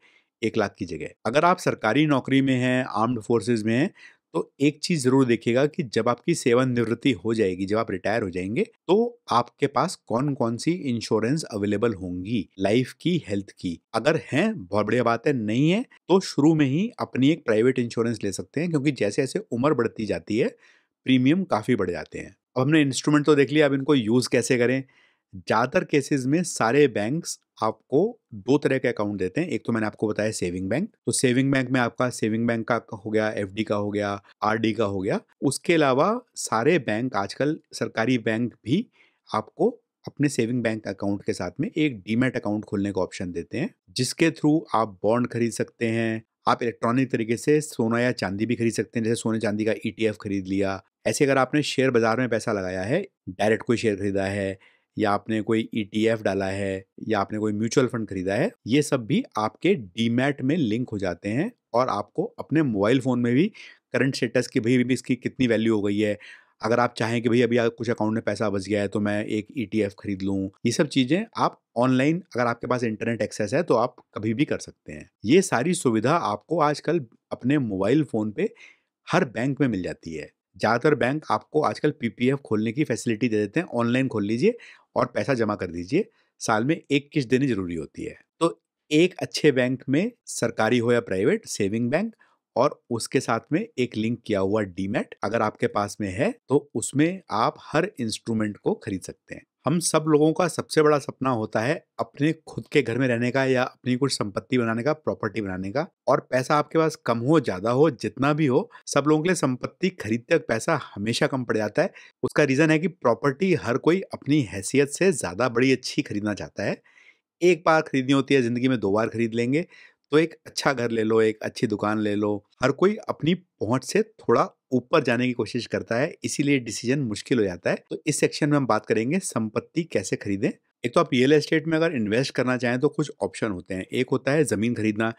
एक लाख की जगह अगर आप सरकारी नौकरी में हैं आर्म्ड फोर्सेज में हैं तो एक चीज़ ज़रूर देखिएगा कि जब आपकी सेवानिवृत्ति हो जाएगी जब आप रिटायर हो जाएंगे तो आपके पास कौन कौन सी इंश्योरेंस अवेलेबल होंगी लाइफ की हेल्थ की अगर हैं बहुत बढ़िया बात है नहीं है तो शुरू में ही अपनी एक प्राइवेट इंश्योरेंस ले सकते हैं क्योंकि जैसे जैसे उम्र बढ़ती जाती है प्रीमियम काफ़ी बढ़ जाते हैं अब हमने इंस्ट्रूमेंट तो देख लिया अब इनको यूज़ कैसे करें ज़्यादातर केसेस में सारे बैंक्स आपको दो तरह के अकाउंट देते हैं एक तो मैंने आपको बताया सेविंग बैंक तो सेविंग बैंक में आपका सेविंग बैंक का हो गया एफडी का हो गया आरडी का हो गया उसके अलावा सारे बैंक आजकल सरकारी बैंक भी आपको अपने सेविंग बैंक अकाउंट के साथ में एक डीमेट अकाउंट खोलने का ऑप्शन देते हैं जिसके थ्रू आप बॉन्ड खरीद सकते हैं आप इलेक्ट्रॉनिक तरीके से सोना या चांदी भी खरीद सकते हैं जैसे सोने चांदी का ईटीएफ e खरीद लिया ऐसे अगर आपने शेयर बाजार में पैसा लगाया है डायरेक्ट कोई शेयर खरीदा है या आपने कोई ईटीएफ e डाला है या आपने कोई म्यूचुअल फंड खरीदा है ये सब भी आपके डीमैट में लिंक हो जाते हैं और आपको अपने मोबाइल फ़ोन में भी करंट स्टेटस की भी इसकी कितनी वैल्यू हो गई है अगर आप चाहें कि भाई अभी कुछ अकाउंट में पैसा बच गया है तो मैं एक ई e खरीद लूँ ये सब चीज़ें आप ऑनलाइन अगर आपके पास इंटरनेट एक्सेस है तो आप कभी भी कर सकते हैं ये सारी सुविधा आपको आजकल अपने मोबाइल फ़ोन पे हर बैंक में मिल जाती है ज़्यादातर बैंक आपको आजकल पीपीएफ खोलने की फैसिलिटी दे देते हैं ऑनलाइन खोल लीजिए और पैसा जमा कर दीजिए साल में एक किस्त देनी जरूरी होती है तो एक अच्छे बैंक में सरकारी हो या प्राइवेट सेविंग बैंक और उसके साथ में एक लिंक किया हुआ डीमेट अगर आपके पास में है तो उसमें आप हर इंस्ट्रूमेंट को खरीद सकते हैं हम सब लोगों का सबसे बड़ा सपना होता है अपने खुद के घर में रहने का या अपनी कुछ संपत्ति बनाने का प्रॉपर्टी बनाने का और पैसा आपके पास कम हो ज़्यादा हो जितना भी हो सब लोगों के लिए संपत्ति खरीदते वक्त पैसा हमेशा कम पड़ जाता है उसका रीज़न है कि प्रॉपर्टी हर कोई अपनी हैसियत से ज़्यादा बड़ी अच्छी खरीदना चाहता है एक बार खरीदनी होती है ज़िंदगी में दो बार खरीद लेंगे तो एक अच्छा घर ले लो एक अच्छी दुकान ले लो हर कोई अपनी पहुंच से थोड़ा ऊपर जाने की कोशिश करता है इसीलिए डिसीजन मुश्किल हो जाता है तो इस सेक्शन में हम बात करेंगे संपत्ति कैसे खरीदें एक तो आप रियल एस्टेट में अगर इन्वेस्ट करना चाहें तो कुछ ऑप्शन होते हैं एक होता है ज़मीन खरीदना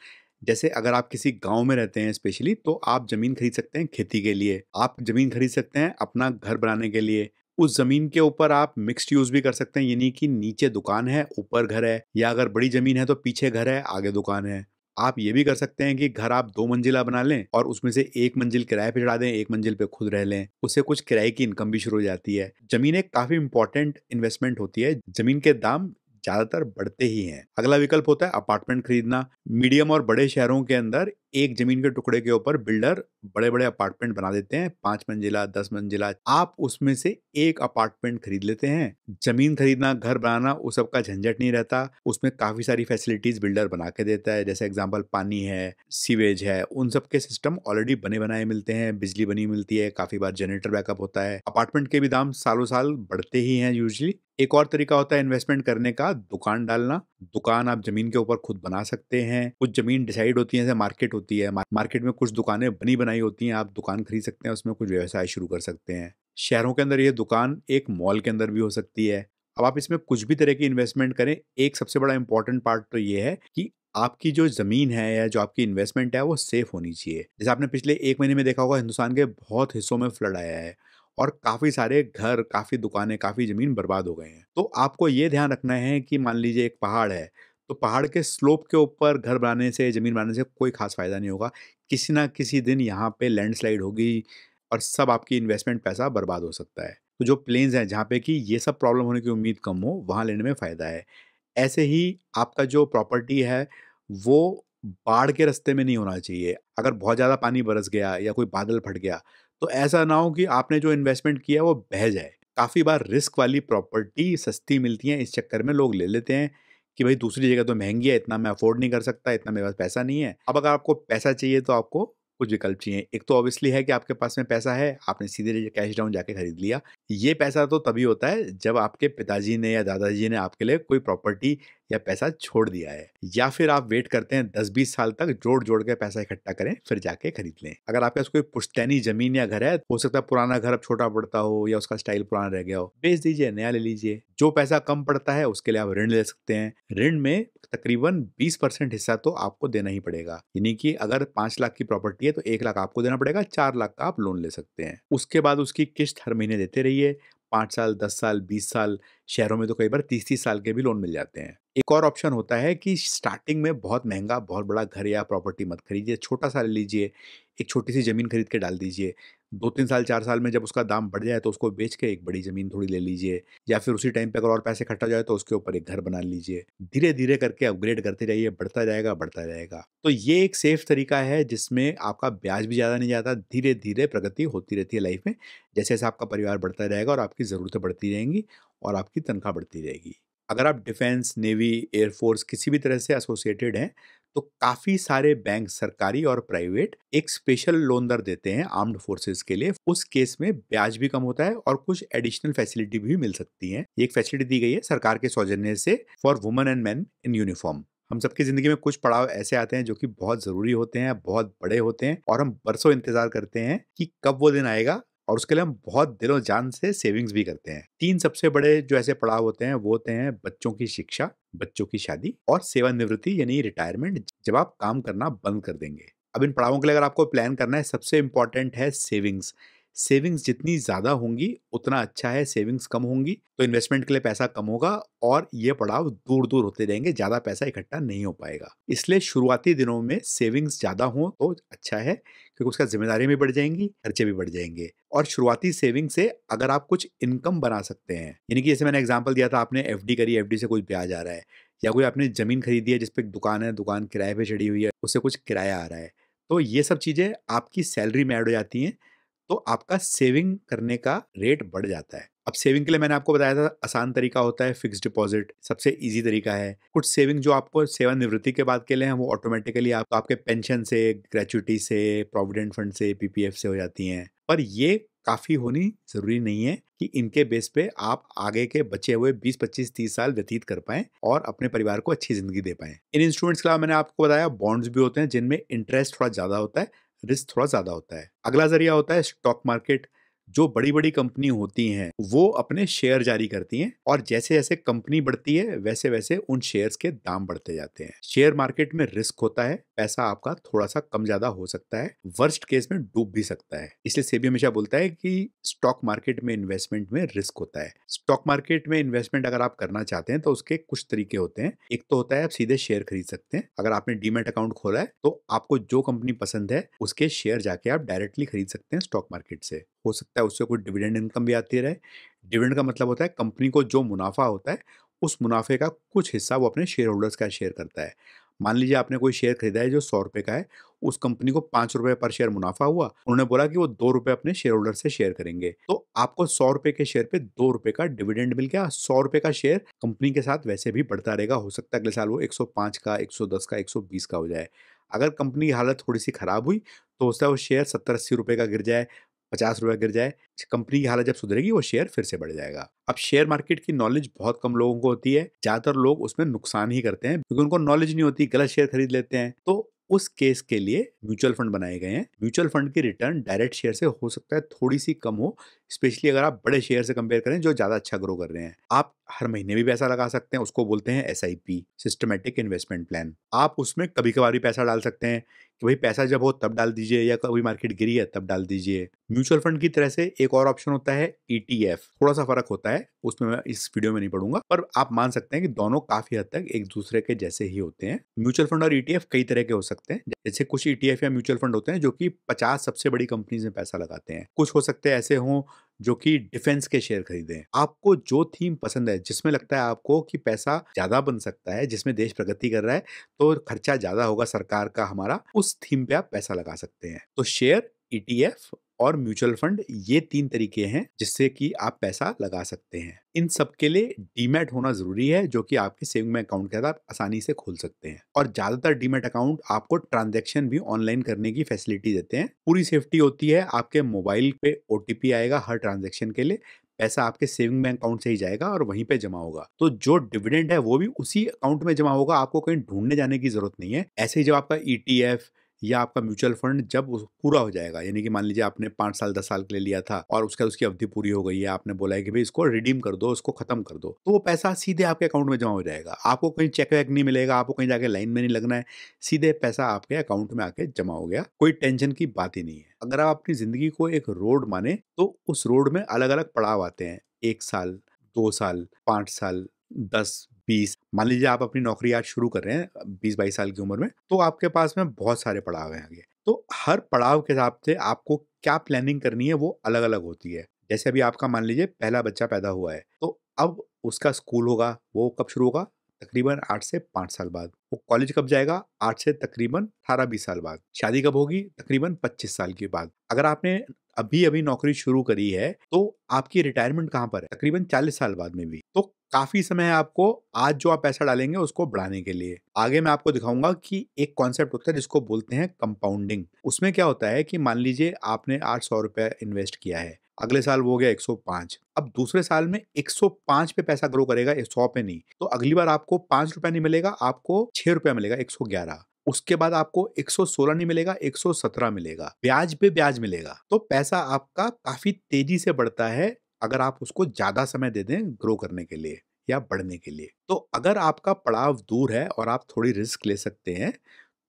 जैसे अगर आप किसी गांव में रहते हैं स्पेशली तो आप ज़मीन खरीद सकते हैं खेती के लिए आप ज़मीन खरीद सकते हैं अपना घर बनाने के लिए उस ज़मीन के ऊपर आप मिक्स्ड यूज़ भी कर सकते हैं यानी कि नीचे दुकान है ऊपर घर है या अगर बड़ी ज़मीन है तो पीछे घर है आगे दुकान है आप ये भी कर सकते हैं कि घर आप दो मंजिला बना लें और उसमें से एक मंजिल किराए पे चढ़ा दें एक मंजिल पे खुद रह लें उससे कुछ किराए की इनकम भी शुरू हो जाती है जमीन एक काफी इंपॉर्टेंट इन्वेस्टमेंट होती है जमीन के दाम ज्यादातर बढ़ते ही हैं अगला विकल्प होता है अपार्टमेंट खरीदना मीडियम और बड़े शहरों के अंदर एक जमीन के टुकड़े के ऊपर बिल्डर बड़े बड़े अपार्टमेंट बना देते हैं पांच मंजिला दस मंजिला आप उसमें से एक अपार्टमेंट खरीद लेते हैं जमीन खरीदना घर बनाना उस सब का झंझट नहीं रहता उसमें काफी सारी फैसिलिटीज बिल्डर बना के देता है जैसे एग्जाम्पल पानी है सीवेज है उन सब के सिस्टम ऑलरेडी बने बनाए मिलते हैं बिजली बनी मिलती है काफी बार जनरेटर बैकअप होता है अपार्टमेंट के भी दाम सालों साल बढ़ते ही है यूजली एक और तरीका होता है इन्वेस्टमेंट करने का दुकान डालना दुकान आप जमीन के ऊपर खुद बना सकते हैं कुछ जमीन डिसाइड होती है जैसे मार्केट होती है मार्केट में कुछ दुकानें बनी बनाई होती हैं आप दुकान खरीद सकते हैं उसमें कुछ व्यवसाय शुरू कर सकते हैं शहरों के अंदर ये दुकान एक मॉल के अंदर भी हो सकती है अब आप इसमें कुछ भी तरह की इन्वेस्टमेंट करें एक सबसे बड़ा इंपॉर्टेंट पार्ट तो ये है कि आपकी जो ज़मीन है या जो आपकी इन्वेस्टमेंट है वो सेफ़ होनी चाहिए जैसे आपने पिछले एक महीने में देखा होगा हिंदुस्तान के बहुत हिस्सों में फ्लड आया है और काफ़ी सारे घर काफ़ी दुकानें काफ़ी ज़मीन बर्बाद हो गए हैं तो आपको ये ध्यान रखना है कि मान लीजिए एक पहाड़ है तो पहाड़ के स्लोप के ऊपर घर बनाने से ज़मीन बनाने से कोई खास फ़ायदा नहीं होगा किसी ना किसी दिन यहाँ पे लैंडस्लाइड होगी और सब आपकी इन्वेस्टमेंट पैसा बर्बाद हो सकता है तो जो प्लेन्स हैं जहाँ पे कि ये सब प्रॉब्लम होने की उम्मीद कम हो वहाँ लेने में फ़ायदा है ऐसे ही आपका जो प्रॉपर्टी है वो बाढ़ के रस्ते में नहीं होना चाहिए अगर बहुत ज़्यादा पानी बरस गया या कोई बादल फट गया तो ऐसा ना हो कि आपने जो इन्वेस्टमेंट किया वो बह जाए काफ़ी बार रिस्क वाली प्रॉपर्टी सस्ती मिलती हैं इस चक्कर में लोग ले लेते हैं कि भाई दूसरी जगह तो महंगी है इतना मैं अफोर्ड नहीं कर सकता इतना मेरे पास पैसा नहीं है अब अगर आपको पैसा चाहिए तो आपको कुछ विकल्प चाहिए एक तो ऑब्वियसली है कि आपके पास में पैसा है आपने सीधे कैश डाउन जाके खरीद लिया ये पैसा तो तभी होता है जब आपके पिताजी ने या दादाजी ने आपके लिए कोई प्रॉपर्टी या पैसा छोड़ दिया है या फिर आप वेट करते हैं दस बीस साल तक जोड़ जोड़ के पैसा इकट्ठा करें फिर जाके खरीद लें अगर आपके पास कोई पुश्तैनी जमीन या घर है हो सकता है पुराना घर अब छोटा पड़ता हो या उसका स्टाइल पुराना रह गया हो बेच दीजिए नया ले लीजिए जो पैसा कम पड़ता है उसके लिए आप ऋण ले सकते हैं ऋण में तकरीबन 20 परसेंट हिस्सा तो आपको देना ही पड़ेगा यानी कि अगर पांच लाख की प्रॉपर्टी है तो एक लाख आपको देना पड़ेगा चार लाख का आप लोन ले सकते हैं उसके बाद उसकी किस्त हर महीने देते रहिए पांच साल दस साल बीस साल शहरों में तो कई बार तीस तीस साल के भी लोन मिल जाते हैं एक और ऑप्शन होता है कि स्टार्टिंग में बहुत महंगा बहुत बड़ा घर या प्रॉपर्टी मत खरीदिए छोटा सा ले लीजिए एक छोटी सी ज़मीन खरीद के डाल दीजिए दो तीन साल चार साल में जब उसका दाम बढ़ जाए तो उसको बेच के एक बड़ी ज़मीन थोड़ी ले लीजिए या फिर उसी टाइम पे अगर और पैसे इकट्ठा जाए तो उसके ऊपर एक घर बना लीजिए धीरे धीरे करके अपग्रेड करते जाइए बढ़ता जाएगा बढ़ता जाएगा तो ये एक सेफ तरीका है जिसमें आपका ब्याज भी ज़्यादा नहीं जाता धीरे धीरे प्रगति होती रहती है लाइफ में जैसे जैसे आपका परिवार बढ़ता जाएगा और आपकी ज़रूरतें बढ़ती रहेंगी और आपकी तनख्वाह बढ़ती रहेगी अगर आप डिफेंस नेवी एयरफोर्स किसी भी तरह से एसोसिएटेड हैं तो काफ़ी सारे बैंक सरकारी और प्राइवेट एक स्पेशल लोन दर देते हैं आर्म्ड फोर्सेस के लिए उस केस में ब्याज भी कम होता है और कुछ एडिशनल फैसिलिटी भी मिल सकती है एक फैसिलिटी दी गई है सरकार के सौजन्य से for women and man in uniform हम सबकी ज़िंदगी में कुछ पड़ाव ऐसे आते हैं जो कि बहुत ज़रूरी होते हैं बहुत बड़े होते हैं और हम बरसों इंतज़ार करते हैं कि कब वो दिन आएगा और उसके लिए हम बहुत दिलो जान से सेविंग्स भी करते हैं तीन सबसे बड़े जो ऐसे पड़ाव होते हैं वो होते हैं बच्चों की शिक्षा बच्चों की शादी और सेवानिवृत्ति यानी रिटायरमेंट जब आप काम करना बंद कर देंगे अब इन पड़ावों के लिए अगर आपको प्लान करना है सबसे इंपॉर्टेंट है सेविंग्स सेविंग्स जितनी ज़्यादा होंगी उतना अच्छा है सेविंग्स कम होंगी तो इन्वेस्टमेंट के लिए पैसा कम होगा और ये पड़ाव दूर दूर होते रहेंगे ज़्यादा पैसा इकट्ठा नहीं हो पाएगा इसलिए शुरुआती दिनों में सेविंग्स ज़्यादा हो तो अच्छा है क्योंकि उसका जिम्मेदारी भी बढ़ जाएंगी खर्चे भी बढ़ जाएंगे और शुरुआती सेविंग से अगर आप कुछ इनकम बना सकते हैं यानी कि जैसे मैंने एग्जाम्पल दिया था आपने एफ करी एफ से कुछ ब्याज आ रहा है या कोई आपने ज़मीन खरीदी है जिसपे दुकान है दुकान किराए पर चढ़ी हुई है उससे कुछ किराया आ रहा है तो ये सब चीज़ें आपकी सैलरी में ऐड हो जाती हैं तो आपका सेविंग करने का रेट बढ़ जाता है अब सेविंग के लिए मैंने आपको बताया था आसान तरीका होता है फिक्स डिपॉजिट सबसे ईजी तरीका है कुछ सेविंग जो आपको सेवानिवृत्ति के बाद के लिए हैं वो ऑटोमेटिकली आप, आपके पेंशन से ग्रेचुटी से प्रोविडेंट फंड से पीपीएफ से हो जाती हैं पर ये काफ़ी होनी ज़रूरी नहीं है कि इनके बेस पे आप आगे के बचे हुए 20, 25, 30 साल व्यतीत कर पाए और अपने परिवार को अच्छी ज़िंदगी दे पाए इन इंस्ट्रूमेंट्स के अलावा मैंने आपको बताया बॉन्ड्स भी होते हैं जिनमें इंटरेस्ट थोड़ा ज़्यादा होता है रिस्क थोड़ा ज़्यादा होता है अगला जरिया होता है स्टॉक मार्केट जो बड़ी बड़ी कंपनी होती हैं वो अपने शेयर जारी करती हैं और जैसे जैसे कंपनी बढ़ती है वैसे वैसे उन शेयर्स के दाम बढ़ते जाते हैं शेयर मार्केट में रिस्क होता है पैसा आपका थोड़ा सा कम ज्यादा हो सकता है वर्स्ट केस में डूब भी सकता है इसलिए सेबी हमेशा बोलता है कि स्टॉक मार्केट में इन्वेस्टमेंट में रिस्क होता है स्टॉक मार्केट में इन्वेस्टमेंट अगर आप करना चाहते हैं तो उसके कुछ तरीके होते हैं एक तो होता है आप सीधे शेयर खरीद सकते हैं अगर आपने डीमेट अकाउंट खोला है तो आपको जो कंपनी पसंद है उसके शेयर जाके आप डायरेक्टली खरीद सकते हैं स्टॉक मार्केट से हो सकता है उससे कोई डिविडेंड इनकम भी आती रहे डिविडेंड का मतलब होता है कंपनी को जो मुनाफा होता है उस मुनाफे का कुछ हिस्सा वो अपने शेयर होल्डर्स का शेयर करता है मान लीजिए आपने कोई शेयर खरीदा है जो सौ रुपये का है उस कंपनी को पाँच रुपये पर शेयर मुनाफा हुआ उन्होंने बोला कि वो दो रुपये अपने शेयर होल्डर से शेयर करेंगे तो आपको सौ रुपये के शेयर पे दो रुपये का डिविडेंड मिल गया सौ रुपये का शेयर कंपनी के साथ वैसे भी बढ़ता रहेगा हो सकता है अगले साल वो एक सौ का एक सौ दस का एक सौ बीस का हो जाए अगर कंपनी की हालत थोड़ी सी खराब हुई तो उसका वो शेयर सत्तर अस्सी रुपये का गिर जाए पचास रुपया गिर जाए कंपनी की हालत जब सुधरेगी वो शेयर फिर से बढ़ जाएगा अब शेयर मार्केट की नॉलेज बहुत कम लोगों को होती है ज़्यादातर लोग उसमें नुकसान ही करते हैं क्योंकि उनको नॉलेज नहीं होती गलत शेयर खरीद लेते हैं तो उस केस के लिए म्यूचुअल फंड बनाए गए हैं म्यूचुअल फंड की रिटर्न डायरेक्ट शेयर से हो सकता है थोड़ी सी कम हो स्पेशली अगर आप बड़े शेयर से कंपेयर करें जो ज़्यादा अच्छा ग्रो कर रहे हैं आप हर महीने भी पैसा लगा सकते हैं उसको बोलते हैं एस सिस्टमेटिक इन्वेस्टमेंट प्लान आप उसमें कभी कभार भी पैसा डाल सकते हैं कि भाई पैसा जब हो तब डाल दीजिए या कभी मार्केट गिरी है तब डाल दीजिए म्यूचुअल फंड की तरह से एक और ऑप्शन होता है ईटीएफ e थोड़ा सा फर्क होता है उसमें मैं इस वीडियो में नहीं पढ़ूंगा पर आप मान सकते हैं कि दोनों काफी हद तक एक दूसरे के जैसे ही होते हैं म्यूचुअल फंड और ईटीएफ e कई तरह के हो सकते हैं जैसे कुछ ईटीएफ e या म्यूचुअल फंड होते हैं जो की पचास सबसे बड़ी कंपनीज में पैसा लगाते हैं कुछ हो सकते हैं ऐसे हों जो कि डिफेंस के शेयर खरीदे आपको जो थीम पसंद है जिसमें लगता है आपको कि पैसा ज़्यादा बन सकता है जिसमें देश प्रगति कर रहा है तो खर्चा ज़्यादा होगा सरकार का हमारा उस थीम पे आप पैसा लगा सकते हैं तो शेयर ई e और म्यूचुअल फंड ये तीन तरीके हैं जिससे कि आप पैसा लगा सकते हैं इन सब के लिए डीमेट होना जरूरी है जो कि आपके सेविंग में अकाउंट के साथ आप आसानी से खोल सकते हैं और ज्यादातर डीमेट अकाउंट आपको ट्रांजेक्शन भी ऑनलाइन करने की फैसिलिटी देते हैं पूरी सेफ्टी होती है आपके मोबाइल पे ओटीपी आएगा हर ट्रांजेक्शन के लिए पैसा आपके सेविंग बैंक अकाउंट से ही जाएगा और वहीं पे जमा होगा तो जो डिविडेंड है वो भी उसी अकाउंट में जमा होगा आपको कहीं ढूंढने जाने की जरूरत नहीं है ऐसे ही जब आपका ईटीएफ e या आपका म्यूचुअल फंड जब पूरा हो जाएगा यानी कि मान लीजिए आपने पांच साल दस साल के लिए लिया था और उसके बाद उसकी अवधि पूरी हो गई है आपने बोला है कि भाई इसको रिडीम कर दो उसको खत्म कर दो तो वो पैसा सीधे आपके अकाउंट में जमा हो जाएगा आपको कहीं चेक वैक नहीं मिलेगा आपको कहीं जाके लाइन में नहीं लगना है सीधे पैसा आपके अकाउंट में आके जमा हो गया कोई टेंशन की बात ही नहीं है अगर आप अपनी जिंदगी को एक रोड माने तो उस रोड में अलग अलग पड़ाव आते हैं एक साल दो साल पांच साल दस बीस मान लीजिए आप अपनी नौकरी आज शुरू कर रहे हैं बीस बाईस साल की उम्र में तो आपके पास में बहुत सारे पड़ाव हैं आगे तो हर पड़ाव के हिसाब से आपको क्या प्लानिंग करनी है वो अलग अलग होती है जैसे अभी आपका मान लीजिए पहला बच्चा पैदा हुआ है तो अब उसका स्कूल होगा वो कब शुरू होगा तकरीबन आठ से पाँच साल बाद वो कॉलेज कब जाएगा आठ से तकरीबन अठारह बीस साल बाद शादी कब होगी तकरीबन पच्चीस साल के बाद अगर आपने अभी अभी नौकरी शुरू करी है तो आपकी रिटायरमेंट कहाँ पर है तकरीबन चालीस साल बाद में भी तो काफी समय है आपको आज जो आप पैसा डालेंगे उसको बढ़ाने के लिए आगे मैं आपको दिखाऊंगा कि एक कॉन्सेप्ट होता है जिसको बोलते हैं कंपाउंडिंग उसमें क्या होता है कि मान लीजिए आपने आठ सौ रुपया इन्वेस्ट किया है अगले साल वो हो गया 105 अब दूसरे साल में 105 पे पैसा ग्रो करेगा 100 पे नहीं तो अगली बार आपको पांच रुपया नहीं मिलेगा आपको छह रुपया मिलेगा 111 उसके बाद आपको 116 नहीं मिलेगा 117 मिलेगा ब्याज पे ब्याज मिलेगा तो पैसा आपका काफी तेजी से बढ़ता है अगर आप उसको ज्यादा समय दे दें ग्रो करने के लिए या बढ़ने के लिए तो अगर आपका पड़ाव दूर है और आप थोड़ी रिस्क ले सकते हैं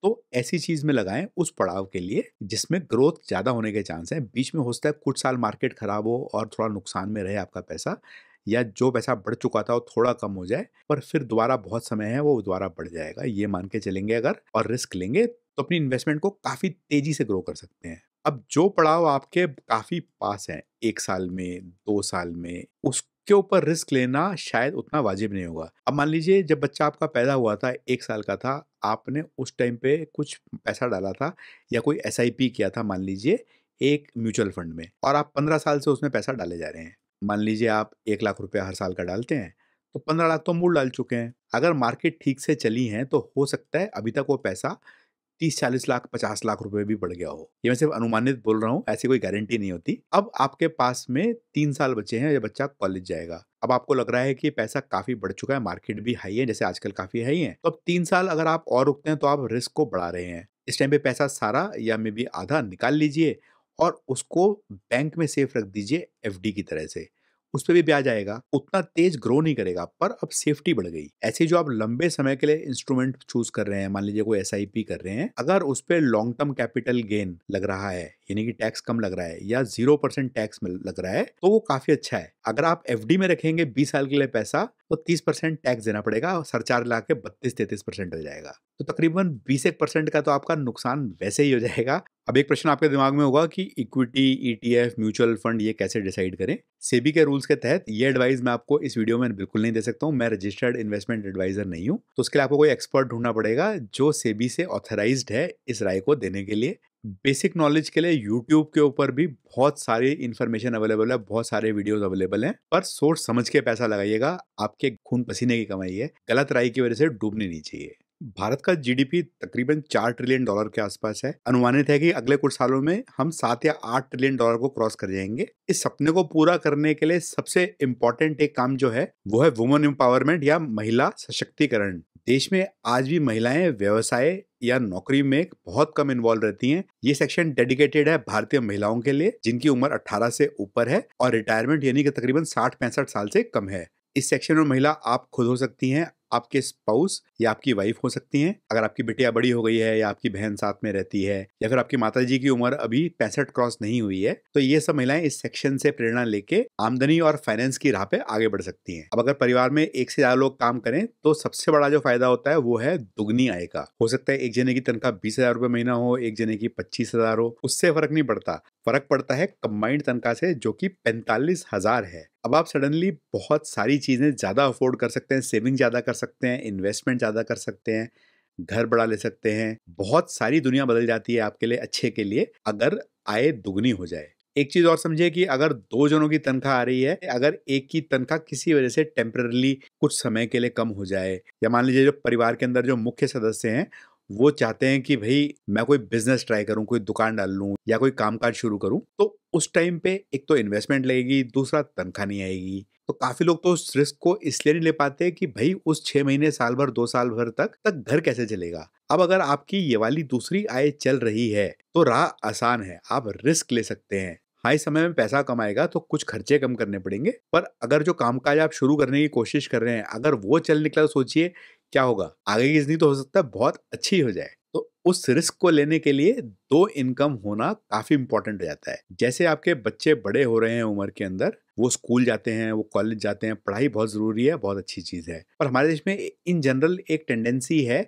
तो ऐसी चीज में लगाएं उस पड़ाव के लिए जिसमें ग्रोथ ज्यादा होने के चांस है बीच में हो सकता है कुछ साल मार्केट खराब हो और थोड़ा नुकसान में रहे आपका पैसा या जो पैसा बढ़ चुका था वो थोड़ा कम हो जाए पर फिर दोबारा बहुत समय है वो दोबारा बढ़ जाएगा ये मान के चलेंगे अगर और रिस्क लेंगे तो अपनी इन्वेस्टमेंट को काफ़ी तेज़ी से ग्रो कर सकते हैं अब जो पड़ाव आपके काफ़ी पास है एक साल में दो साल में उस के ऊपर रिस्क लेना शायद उतना वाजिब नहीं होगा अब मान लीजिए जब बच्चा आपका पैदा हुआ था एक साल का था आपने उस टाइम पे कुछ पैसा डाला था या कोई एस किया था मान लीजिए एक म्यूचुअल फंड में और आप पंद्रह साल से उसमें पैसा डाले जा रहे हैं मान लीजिए आप एक लाख रुपया हर साल का डालते हैं तो पंद्रह लाख तो मूल डाल चुके हैं अगर मार्केट ठीक से चली है तो हो सकता है अभी तक वो पैसा तीस चालीस लाख पचास लाख रुपए भी बढ़ गया हो ये मैं सिर्फ अनुमानित बोल रहा हूँ ऐसी कोई गारंटी नहीं होती अब आपके पास में तीन साल बचे हैं ये बच्चा कॉलेज जाएगा अब आपको लग रहा है कि पैसा काफी बढ़ चुका है मार्केट भी हाई है जैसे आजकल काफी हाई है तो अब तीन साल अगर आप और रुकते हैं तो आप रिस्क को बढ़ा रहे हैं इस टाइम पे पैसा सारा या मे बी आधा निकाल लीजिए और उसको बैंक में सेफ रख दीजिए एफ की तरह से उस पर भी ब्याज आएगा उतना तेज ग्रो नहीं करेगा पर अब सेफ्टी बढ़ गई ऐसे जो आप लंबे समय के लिए इंस्ट्रूमेंट चूज कर रहे हैं मान लीजिए कोई एस कर रहे हैं अगर उस पर लॉन्ग टर्म कैपिटल गेन लग रहा है यानी कि टैक्स कम लग रहा है या जीरो परसेंट टैक्स लग रहा है तो वो काफी अच्छा है अगर आप एफ में रखेंगे बीस साल के लिए पैसा तो तीस परसेंट टैक्स देना पड़ेगा और सरचार्ज ला के बत्तीस तैतीस परसेंट हो जाएगा तो तकरीबन बीस एक परसेंट का तो आपका नुकसान वैसे ही हो जाएगा अब एक प्रश्न आपके दिमाग में होगा कि इक्विटी ईटीएफ म्यूचुअल फंड ये कैसे डिसाइड करें सेबी के रूल्स के तहत ये एडवाइस मैं आपको इस वीडियो में बिल्कुल नहीं दे सकता हूँ मैं रजिस्टर्ड इन्वेस्टमेंट एडवाइजर नहीं हूँ तो उसके लिए आपको कोई एक्सपर्ट ढूंढना पड़ेगा जो सेबी से ऑथराइज है इस राय को देने के लिए बेसिक नॉलेज के लिए यूट्यूब के ऊपर भी बहुत सारी इन्फॉर्मेशन अवेलेबल है बहुत सारे वीडियोस अवेलेबल हैं पर सोच समझ के पैसा लगाइएगा आपके खून पसीने की कमाई है गलत राय की वजह से डूबने नहीं चाहिए भारत का जीडीपी तकरीबन चार ट्रिलियन डॉलर के आसपास है अनुमानित है कि अगले कुछ सालों में हम सात या आठ ट्रिलियन डॉलर को क्रॉस कर जाएंगे इस सपने को पूरा करने के लिए सबसे इम्पोर्टेंट एक काम जो है वो है वुमेन एम्पावरमेंट या महिला सशक्तिकरण देश में आज भी महिलाएं व्यवसाय या नौकरी में बहुत कम इन्वॉल्व रहती हैं ये सेक्शन डेडिकेटेड है भारतीय महिलाओं के लिए जिनकी उम्र 18 से ऊपर है और रिटायरमेंट यानी कि तकरीबन 60-65 साल से कम है इस सेक्शन में महिला आप खुद हो सकती हैं आपके स्पाउस या आपकी वाइफ हो सकती हैं अगर आपकी बेटिया बड़ी हो गई है या आपकी बहन साथ में रहती है या फिर आपकी माता जी की उम्र अभी पैंसठ क्रॉस नहीं हुई है तो ये सब महिलाएं इस सेक्शन से प्रेरणा लेके आमदनी और फाइनेंस की राह पे आगे बढ़ सकती हैं अब अगर परिवार में एक से ज्यादा लोग काम करें तो सबसे बड़ा जो फायदा होता है वो है दुग्नी आय का हो सकता है एक जने की तनख्वाह बीस हजार रुपये महीना हो एक जने की पच्चीस हजार हो उससे फर्क नहीं पड़ता फर्क पड़ता है कंबाइंड तनख्वाह से जो कि पैंतालीस हजार है अब आप सडनली बहुत सारी चीजें ज्यादा अफोर्ड कर सकते हैं सेविंग ज्यादा कर सकते हैं इन्वेस्टमेंट ज़्यादा कर सकते हैं घर बड़ा ले सकते हैं बहुत सारी दुनिया बदल जाती है आपके लिए अच्छे के लिए अगर आय दुगनी हो जाए एक चीज़ और समझिए कि अगर दो जनों की तनख्वाह आ रही है अगर एक की तनख्वाह किसी वजह से टेम्परली कुछ समय के लिए कम हो जाए या मान लीजिए जो परिवार के अंदर जो मुख्य सदस्य हैं वो चाहते हैं कि भाई मैं कोई बिजनेस ट्राई करूं कोई दुकान डाल लूं या कोई काम काज शुरू करूं तो उस टाइम पे एक तो इन्वेस्टमेंट लगेगी दूसरा तनख्वाह नहीं आएगी तो काफी लोग तो उस रिस्क को इसलिए नहीं ले पाते कि भाई उस छह महीने साल भर दो साल भर तक तक घर कैसे चलेगा अब अगर आपकी ये वाली दूसरी आय चल रही है तो राह आसान है आप रिस्क ले सकते हैं हाई समय में पैसा कमाएगा तो कुछ खर्चे कम करने पड़ेंगे पर अगर जो कामकाज आप शुरू करने की कोशिश कर रहे हैं अगर वो चल निकला तो सोचिए क्या होगा आगे की जिंदगी तो हो सकता है बहुत अच्छी हो जाए तो उस रिस्क को लेने के लिए दो इनकम होना काफी इंपॉर्टेंट हो जाता है जैसे आपके बच्चे बड़े हो रहे हैं उम्र के अंदर वो स्कूल जाते हैं वो कॉलेज जाते हैं पढ़ाई बहुत ज़रूरी है बहुत अच्छी चीज़ है और हमारे देश में इन जनरल एक टेंडेंसी है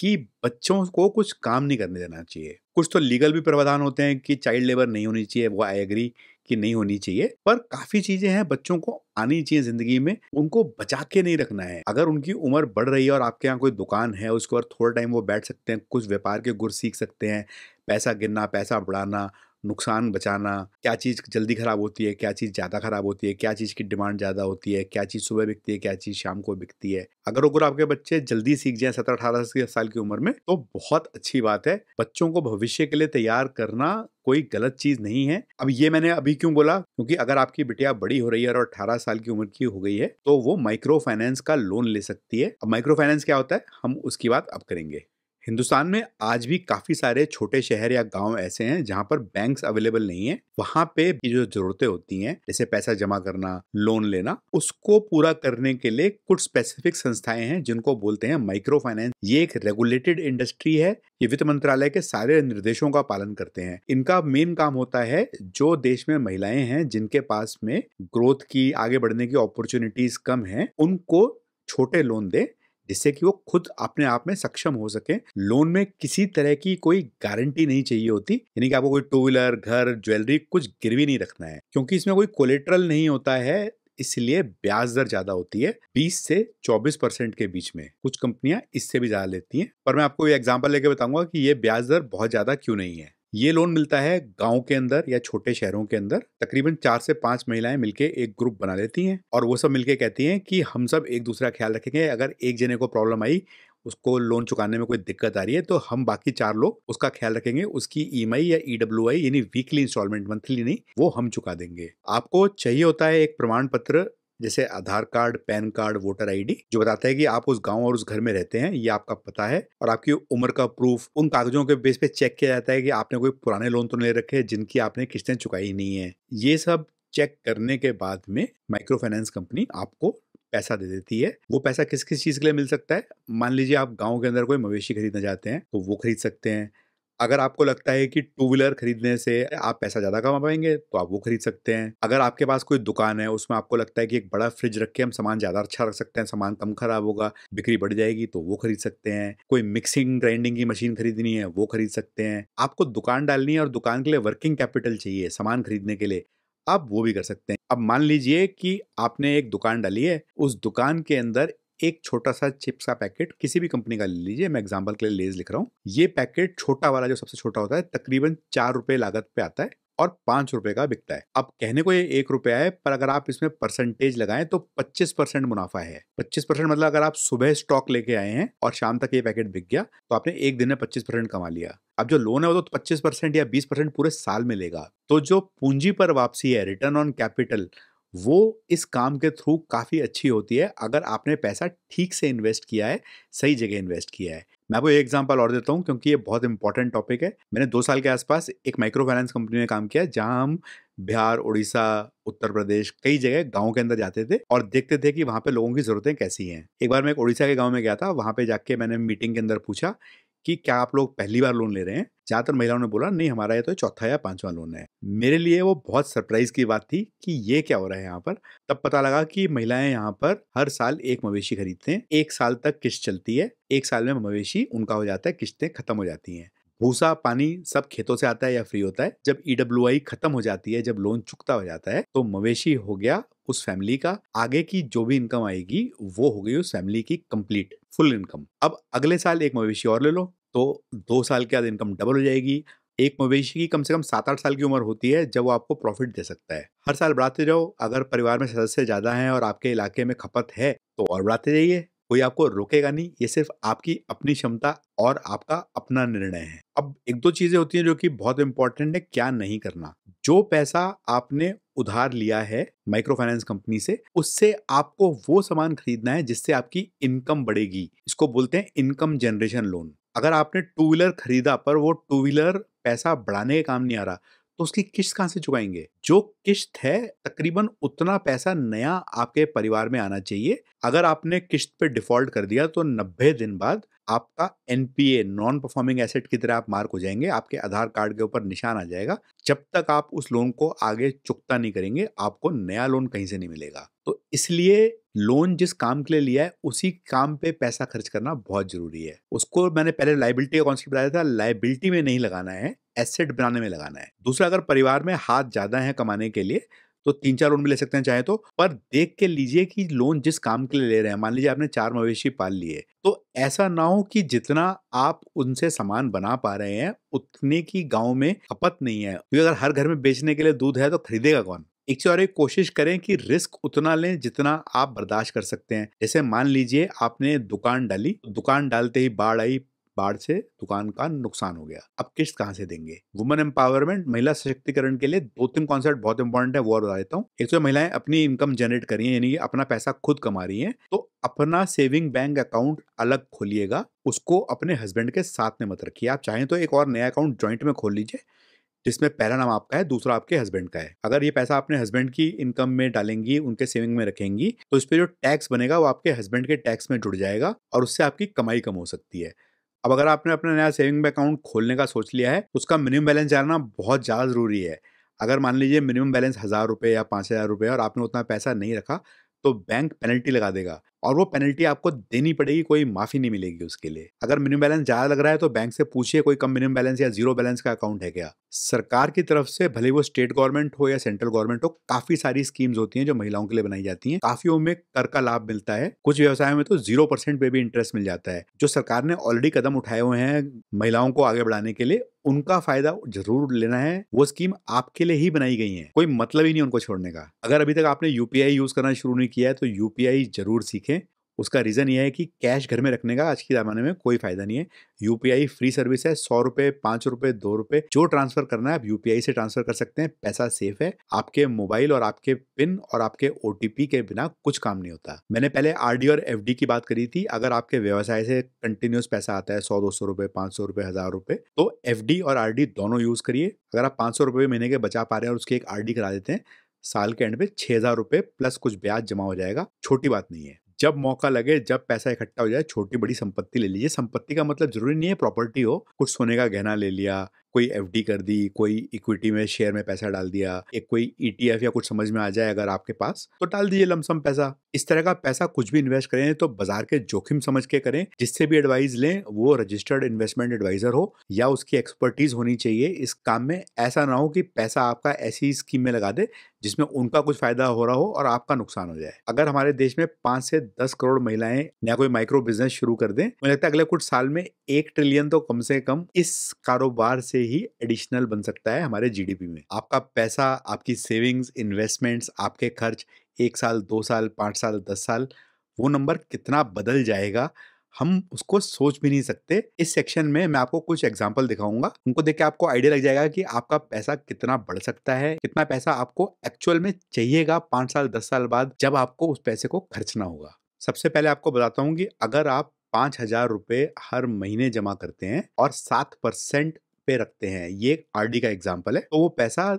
कि बच्चों को कुछ काम नहीं करने देना चाहिए कुछ तो लीगल भी प्रावधान होते हैं कि चाइल्ड लेबर नहीं होनी चाहिए वो आई एग्री कि नहीं होनी चाहिए पर काफी चीजें हैं बच्चों को आनी चाहिए जिंदगी में उनको बचा के नहीं रखना है अगर उनकी उम्र बढ़ रही है और आपके यहाँ कोई दुकान है उसके बाद थोड़ा टाइम वो बैठ सकते हैं कुछ व्यापार के गुर सीख सकते हैं पैसा गिनना पैसा बढ़ाना नुकसान बचाना क्या चीज़ जल्दी ख़राब होती है क्या चीज़ ज़्यादा ख़राब होती है क्या चीज़ की डिमांड ज़्यादा होती है क्या चीज़ सुबह बिकती है क्या चीज़ शाम को बिकती है अगर अगर आपके बच्चे जल्दी सीख जाए सत्रह अठारह साल की उम्र में तो बहुत अच्छी बात है बच्चों को भविष्य के लिए तैयार करना कोई गलत चीज़ नहीं है अब ये मैंने अभी क्यों बोला क्योंकि अगर आपकी बिटिया बड़ी हो रही है और अठारह साल की उम्र की हो गई है तो वो माइक्रो फाइनेंस का लोन ले सकती है अब माइक्रो फाइनेंस क्या होता है हम उसकी बात अब करेंगे हिंदुस्तान में आज भी काफ़ी सारे छोटे शहर या गांव ऐसे हैं जहां पर बैंक्स अवेलेबल नहीं है वहां पे जो जरूरतें होती हैं जैसे पैसा जमा करना लोन लेना उसको पूरा करने के लिए कुछ स्पेसिफिक संस्थाएं हैं जिनको बोलते हैं माइक्रो फाइनेंस ये एक रेगुलेटेड इंडस्ट्री है ये वित्त मंत्रालय के सारे निर्देशों का पालन करते हैं इनका मेन काम होता है जो देश में महिलाएं हैं जिनके पास में ग्रोथ की आगे बढ़ने की अपॉर्चुनिटीज कम है उनको छोटे लोन दे जिससे कि वो खुद अपने आप में सक्षम हो सके लोन में किसी तरह की कोई गारंटी नहीं चाहिए होती यानी कि आपको कोई टू व्हीलर घर ज्वेलरी कुछ गिरवी नहीं रखना है क्योंकि इसमें कोई कोलेट्रल नहीं होता है इसलिए ब्याज दर ज्यादा होती है 20 से 24 परसेंट के बीच में कुछ कंपनियां इससे भी ज्यादा लेती हैं पर मैं आपको एग्जाम्पल एग्जांपल लेके बताऊंगा कि ये ब्याज दर बहुत ज्यादा क्यों नहीं है ये लोन मिलता है गांव के अंदर या छोटे शहरों के अंदर तकरीबन चार से पांच महिलाएं मिलके एक ग्रुप बना लेती हैं और वो सब मिलके कहती हैं कि हम सब एक दूसरा ख्याल रखेंगे अगर एक जने को प्रॉब्लम आई उसको लोन चुकाने में कोई दिक्कत आ रही है तो हम बाकी चार लोग उसका ख्याल रखेंगे उसकी ई e या ई e यानी वीकली इंस्टॉलमेंट मंथली नहीं वो हम चुका देंगे आपको चाहिए होता है एक प्रमाण पत्र जैसे Aadhaar card PAN card voter ID जो बताता है कि आप उस गांव और उस घर में रहते हैं ये आपका पता है और आपकी उम्र का प्रूफ उन कागजों के बेस पे चेक किया जाता है कि आपने कोई पुराने लोन तो नहीं रखे जिनकी आपने किस्तें चुकाई नहीं है ये सब चेक करने के बाद में माइक्रो फाइनेंस कंपनी आपको पैसा दे देती है वो पैसा किस किस चीज़ के लिए मिल सकता है मान लीजिए आप गांव के अंदर कोई मवेशी खरीदना चाहते हैं तो वो खरीद सकते हैं अगर आपको लगता है कि टू व्हीलर खरीदने से आप पैसा ज़्यादा कमा पाएंगे तो आप वो खरीद सकते हैं अगर आपके पास कोई दुकान है उसमें आपको लगता है कि एक बड़ा फ्रिज रख के हम सामान ज़्यादा अच्छा रख सकते हैं सामान कम खराब होगा बिक्री बढ़ जाएगी तो वो खरीद सकते हैं कोई मिक्सिंग ग्राइंडिंग की मशीन खरीदनी है वो खरीद सकते हैं आपको दुकान डालनी है और दुकान के लिए वर्किंग कैपिटल चाहिए सामान खरीदने के लिए आप वो भी कर सकते हैं अब मान लीजिए कि आपने एक दुकान डाली है उस दुकान के अंदर एक छोटा सा चिप्स का पैकेट किसी भी कंपनी का ले लीजिए मैं एग्जाम्पल के लिए लेज लिख रहा हूँ ये पैकेट छोटा वाला जो सबसे छोटा होता है तकरीबन चार रुपए लागत पे आता है और पांच रुपए का बिकता है अब कहने को ये एक रुपया है पर अगर आप इसमें परसेंटेज लगाएं तो 25 परसेंट मुनाफा है 25 परसेंट मतलब अगर आप सुबह स्टॉक लेके आए हैं और शाम तक ये पैकेट बिक गया तो आपने एक दिन में 25 परसेंट कमा लिया अब जो लोन है वो तो 25 परसेंट या 20 परसेंट पूरे साल मिलेगा तो जो पूंजी पर वापसी है रिटर्न ऑन कैपिटल वो इस काम के थ्रू काफ़ी अच्छी होती है अगर आपने पैसा ठीक से इन्वेस्ट किया है सही जगह इन्वेस्ट किया है मैं आपको एक एग्जांपल और देता हूँ क्योंकि ये बहुत इंपॉर्टेंट टॉपिक है मैंने दो साल के आसपास एक माइक्रो फाइनेंस कंपनी में काम किया जहाँ हम बिहार उड़ीसा उत्तर प्रदेश कई जगह गाँव के अंदर जाते थे और देखते थे कि वहाँ पे लोगों की ज़रूरतें कैसी हैं एक बार मैं एक उड़ीसा के गाँव में गया था वहाँ पे जाके मैंने मीटिंग के अंदर पूछा कि क्या आप लोग पहली बार लोन ले रहे हैं ज्यादातर महिलाओं ने बोला नहीं हमारा ये तो चौथा या पांचवा लोन है मेरे लिए वो बहुत सरप्राइज की बात थी कि ये क्या हो रहा है यहाँ पर तब पता लगा कि महिलाएं यहाँ पर हर साल एक मवेशी खरीदते हैं एक साल तक किस्त चलती है एक साल में मवेशी उनका हो जाता है किस्तें खत्म हो जाती हैं भूसा पानी सब खेतों से आता है या फ्री होता है जब ईडब्ल्यू e खत्म हो जाती है जब लोन चुकता हो जाता है तो मवेशी हो गया उस फैमिली का आगे की जो भी इनकम आएगी वो हो गई उस फैमिली की कंप्लीट फुल इनकम अब अगले साल एक मवेशी और ले लो तो दो साल के बाद इनकम डबल हो जाएगी एक मवेशी की कम से कम सात आठ साल की उम्र होती है जब वो आपको प्रॉफिट दे सकता है हर साल बढ़ाते जाओ अगर परिवार में सदस्य ज़्यादा हैं और आपके इलाके में खपत है तो और बढ़ाते जाइए कोई आपको रोकेगा नहीं ये सिर्फ आपकी अपनी क्षमता और आपका अपना निर्णय है अब एक दो चीजें होती हैं जो कि बहुत इंपॉर्टेंट है क्या नहीं करना जो पैसा आपने उधार लिया है माइक्रो फाइनेंस कंपनी से उससे आपको वो सामान खरीदना है जिससे आपकी इनकम बढ़ेगी इसको बोलते हैं इनकम जनरेशन लोन अगर आपने टू व्हीलर खरीदा पर वो टू व्हीलर पैसा बढ़ाने के काम नहीं आ रहा तो उसकी किश्त कहाँ से चुकाएंगे जो किश्त है तकरीबन उतना पैसा नया आपके परिवार में आना चाहिए अगर आपने किश्त पे डिफॉल्ट कर दिया तो नब्बे दिन बाद आपका एनपीए नॉन परफॉर्मिंग एसेट की तरह आप मार्क हो जाएंगे आपके आधार कार्ड के ऊपर निशान आ जाएगा जब तक आप उस लोन को आगे चुकता नहीं करेंगे आपको नया लोन कहीं से नहीं मिलेगा तो इसलिए लोन जिस काम के लिए लिया है उसी काम पे पैसा खर्च करना बहुत जरूरी है उसको मैंने पहले लाइबिलिटी का कॉन्सेप्ट बताया था लाइबिलिटी में नहीं लगाना है एसेट बनाने में लगाना है दूसरा अगर परिवार में हाथ ज्यादा है कमाने के लिए तो तीन चार लोन भी ले सकते हैं चाहे तो पर देख के लीजिए कि लोन जिस काम के लिए ले रहे हैं मान लीजिए आपने चार मवेशी पाल लिए तो ऐसा ना हो कि जितना आप उनसे सामान बना पा रहे हैं उतने की गाँव में खपत नहीं है क्योंकि अगर हर घर में बेचने के लिए दूध है तो खरीदेगा कौन एक और एक कोशिश करें कि रिस्क उतना लें जितना आप बर्दाश्त कर सकते हैं जैसे मान लीजिए आपने दुकान डाली दुकान डालते ही बाढ़ आई बाढ़ से दुकान का नुकसान हो गया अब किस्त कहाँ से देंगे वुमेन एम्पावरमेंट महिला सशक्तिकरण के लिए दो तीन कॉन्सेप्ट बहुत इंपॉर्टेंट है वो और बता देता हूँ एक तो महिलाएं अपनी इनकम जनरेट कर रही यानी अपना पैसा खुद कमा रही है तो अपना सेविंग बैंक अकाउंट अलग खोलिएगा उसको अपने हस्बैंड के साथ में मत रखिए आप चाहें तो एक और नया अकाउंट ज्वाइंट में खोल लीजिए जिसमें पहला नाम आपका है दूसरा आपके हस्बैंड का है अगर ये पैसा अपने हस्बैंड की इनकम में डालेंगी उनके सेविंग में रखेंगी तो इस पर जो टैक्स बनेगा वो आपके हस्बैंड के टैक्स में जुड़ जाएगा और उससे आपकी कमाई कम हो सकती है अब अगर आपने अपना नया सेविंग अकाउंट खोलने का सोच लिया है उसका मिनिमम बैलेंस जानना बहुत ज़्यादा ज़रूरी है अगर मान लीजिए मिनिमम बैलेंस हज़ार रुपये या पाँच हज़ार रुपये और आपने उतना पैसा नहीं रखा तो बैंक पेनल्टी लगा देगा और वो पेनल्टी आपको देनी पड़ेगी कोई माफ़ी नहीं मिलेगी उसके लिए अगर मिनिमम बैलेंस ज़्यादा लग रहा है तो बैंक से पूछिए कोई कम मिनिमम बैलेंस या जीरो बैलेंस का अकाउंट है क्या सरकार की तरफ से भले वो स्टेट गवर्नमेंट हो या सेंट्रल गवर्नमेंट हो काफ़ी सारी स्कीम्स होती हैं जो महिलाओं के लिए बनाई जाती हैं काफ़ी में कर का लाभ मिलता है कुछ व्यवसायों में तो जीरो परसेंट पे भी इंटरेस्ट मिल जाता है जो सरकार ने ऑलरेडी कदम उठाए हुए हैं महिलाओं को आगे बढ़ाने के लिए उनका फायदा जरूर लेना है वो स्कीम आपके लिए ही बनाई गई है कोई मतलब ही नहीं उनको छोड़ने का अगर अभी तक आपने यूपीआई यूज करना शुरू नहीं किया है तो यूपीआई जरूर सीखे उसका रीज़न ये है कि कैश घर में रखने का आज के ज़माने में कोई फ़ायदा नहीं है यूपीआई फ्री सर्विस है सौ रुपये पाँच रुपये दो रुपये जो ट्रांसफ़र करना है आप यूपीआई से ट्रांसफ़र कर सकते हैं पैसा सेफ है आपके मोबाइल और आपके पिन और आपके ओ के बिना कुछ काम नहीं होता मैंने पहले आर और एफ की बात करी थी अगर आपके व्यवसाय से कंटिन्यूस पैसा आता है सौ दो सौ रुपये पाँच सौ रुपये हज़ार रुपये तो एफ और आर दोनों यूज़ करिए अगर आप पाँच सौ रुपये महीने के बचा पा रहे हैं और उसकी एक आर करा देते हैं साल के एंड पे छह हज़ार रुपए प्लस कुछ ब्याज जमा हो जाएगा छोटी बात नहीं है जब मौका लगे जब पैसा इकट्ठा हो जाए छोटी बड़ी संपत्ति ले लीजिए संपत्ति का मतलब जरूरी नहीं है प्रॉपर्टी हो कुछ सोने का गहना ले लिया कोई एफ कर दी कोई इक्विटी में शेयर में पैसा डाल दिया एक कोई ईटीएफ e या कुछ समझ में आ जाए अगर आपके पास तो डाल दीजिए लमसम पैसा इस तरह का पैसा कुछ भी इन्वेस्ट करें तो बाजार के जोखिम समझ के करें जिससे भी एडवाइस लें वो रजिस्टर्ड इन्वेस्टमेंट एडवाइजर हो या उसकी एक्सपर्टीज होनी चाहिए इस काम में ऐसा ना हो कि पैसा आपका ऐसी स्कीम में लगा दे जिसमें उनका कुछ फायदा हो रहा हो और आपका नुकसान हो जाए अगर हमारे देश में पांच से दस करोड़ महिलाएं या कोई माइक्रो बिजनेस शुरू कर दें मुझे लगता है अगले कुछ साल में एक ट्रिलियन तो कम से कम इस कारोबार से ही एडिशनल बन सकता है हमारे जीडीपी में आपका पैसा आपकी सेविंग्स इन्वेस्टमेंट्स आपके खर्च एक साल दो साल पाँच साल दस साल वो नंबर कितना बदल जाएगा हम उसको सोच भी नहीं सकते इस सेक्शन में मैं आपको कुछ एग्जाम्पल दिखाऊंगा उनको देख के आपको आइडिया लग जाएगा कि आपका पैसा कितना बढ़ सकता है कितना पैसा आपको एक्चुअल में चाहिएगा पाँच साल दस साल बाद जब आपको उस पैसे को खर्चना होगा सबसे पहले आपको बताता हूँ कि अगर आप पाँच हजार रुपये हर महीने जमा करते हैं और सात परसेंट पे रखते हैं ये आर का एग्जाम्पल है तो वो पैसा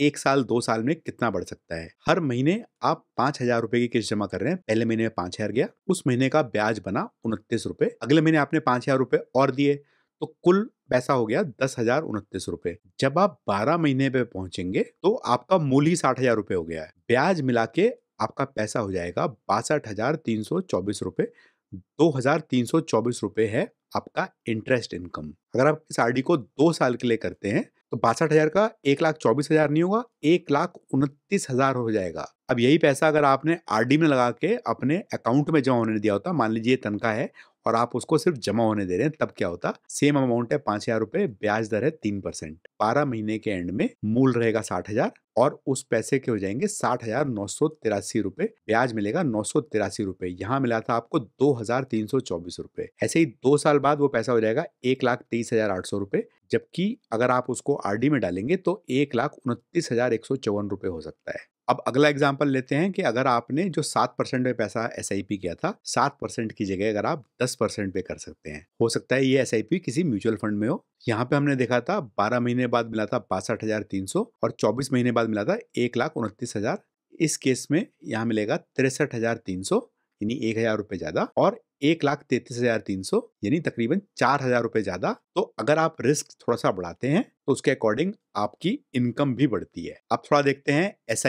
एक साल दो साल में कितना बढ़ सकता है हर महीने आप पांच हजार रुपए की किस्त जमा कर रहे हैं पहले महीने में पांच हजार गया उस महीने का ब्याज बना उनतीस रुपए अगले महीने आपने पांच हजार रुपए और दिए तो कुल पैसा हो गया दस हजार उनतीस रुपए जब आप बारह महीने पे पहुंचेंगे तो आपका मूल ही साठ हजार रुपए हो गया है ब्याज मिला के आपका पैसा हो जाएगा बासठ हजार तीन सौ चौबीस रुपए दो हजार तीन सौ चौबीस रुपए है आपका इंटरेस्ट इनकम अगर आप इस आरडी को दो साल के लिए करते हैं तो बासठ हजार का एक लाख चौबीस हजार नहीं होगा एक लाख उनतीस हजार हो जाएगा अब यही पैसा अगर आपने आरडी में लगा के अपने अकाउंट में जमा होने दिया होता मान लीजिए तनखा है और आप उसको सिर्फ जमा होने दे रहे हैं तब क्या होता सेम अमाउंट है पांच हजार रुपए ब्याज दर है तीन परसेंट बारह महीने के एंड में मूल रहेगा साठ हजार और उस पैसे के हो जाएंगे साठ हजार नौ सौ तिरासी रुपए ब्याज मिलेगा नौ सौ तिरासी रुपए यहाँ मिला था आपको दो हजार तीन सौ चौबीस रुपए ऐसे ही दो साल बाद वो पैसा हो जाएगा एक लाख तेईस हजार आठ सौ रुपए जबकि अगर आप उसको आरडी में डालेंगे तो एक लाख उनतीस हजार एक सौ चौवन रुपए हो सकता है अब अगला एग्जाम्पल लेते हैं कि अगर आपने जो सात परसेंट में पैसा एस किया था सात परसेंट की जगह अगर आप दस परसेंट पे कर सकते हैं हो सकता है ये एस किसी म्यूचुअल फंड में हो यहाँ पे हमने देखा था बारह महीने बाद मिला था बासठ हजार तीन सौ और चौबीस महीने बाद मिला था एक लाख उनतीस हजार इस केस में यहाँ मिलेगा तिरसठ हजार तीन सौ यानी एक हजार रुपये ज्यादा और एक लाख तैतीस हजार तीन सौ यानी तकरीबन चार हजार रुपये ज्यादा तो अगर आप रिस्क थोड़ा सा बढ़ाते हैं तो उसके अकॉर्डिंग आपकी इनकम भी बढ़ती है अब थोड़ा देखते हैं एस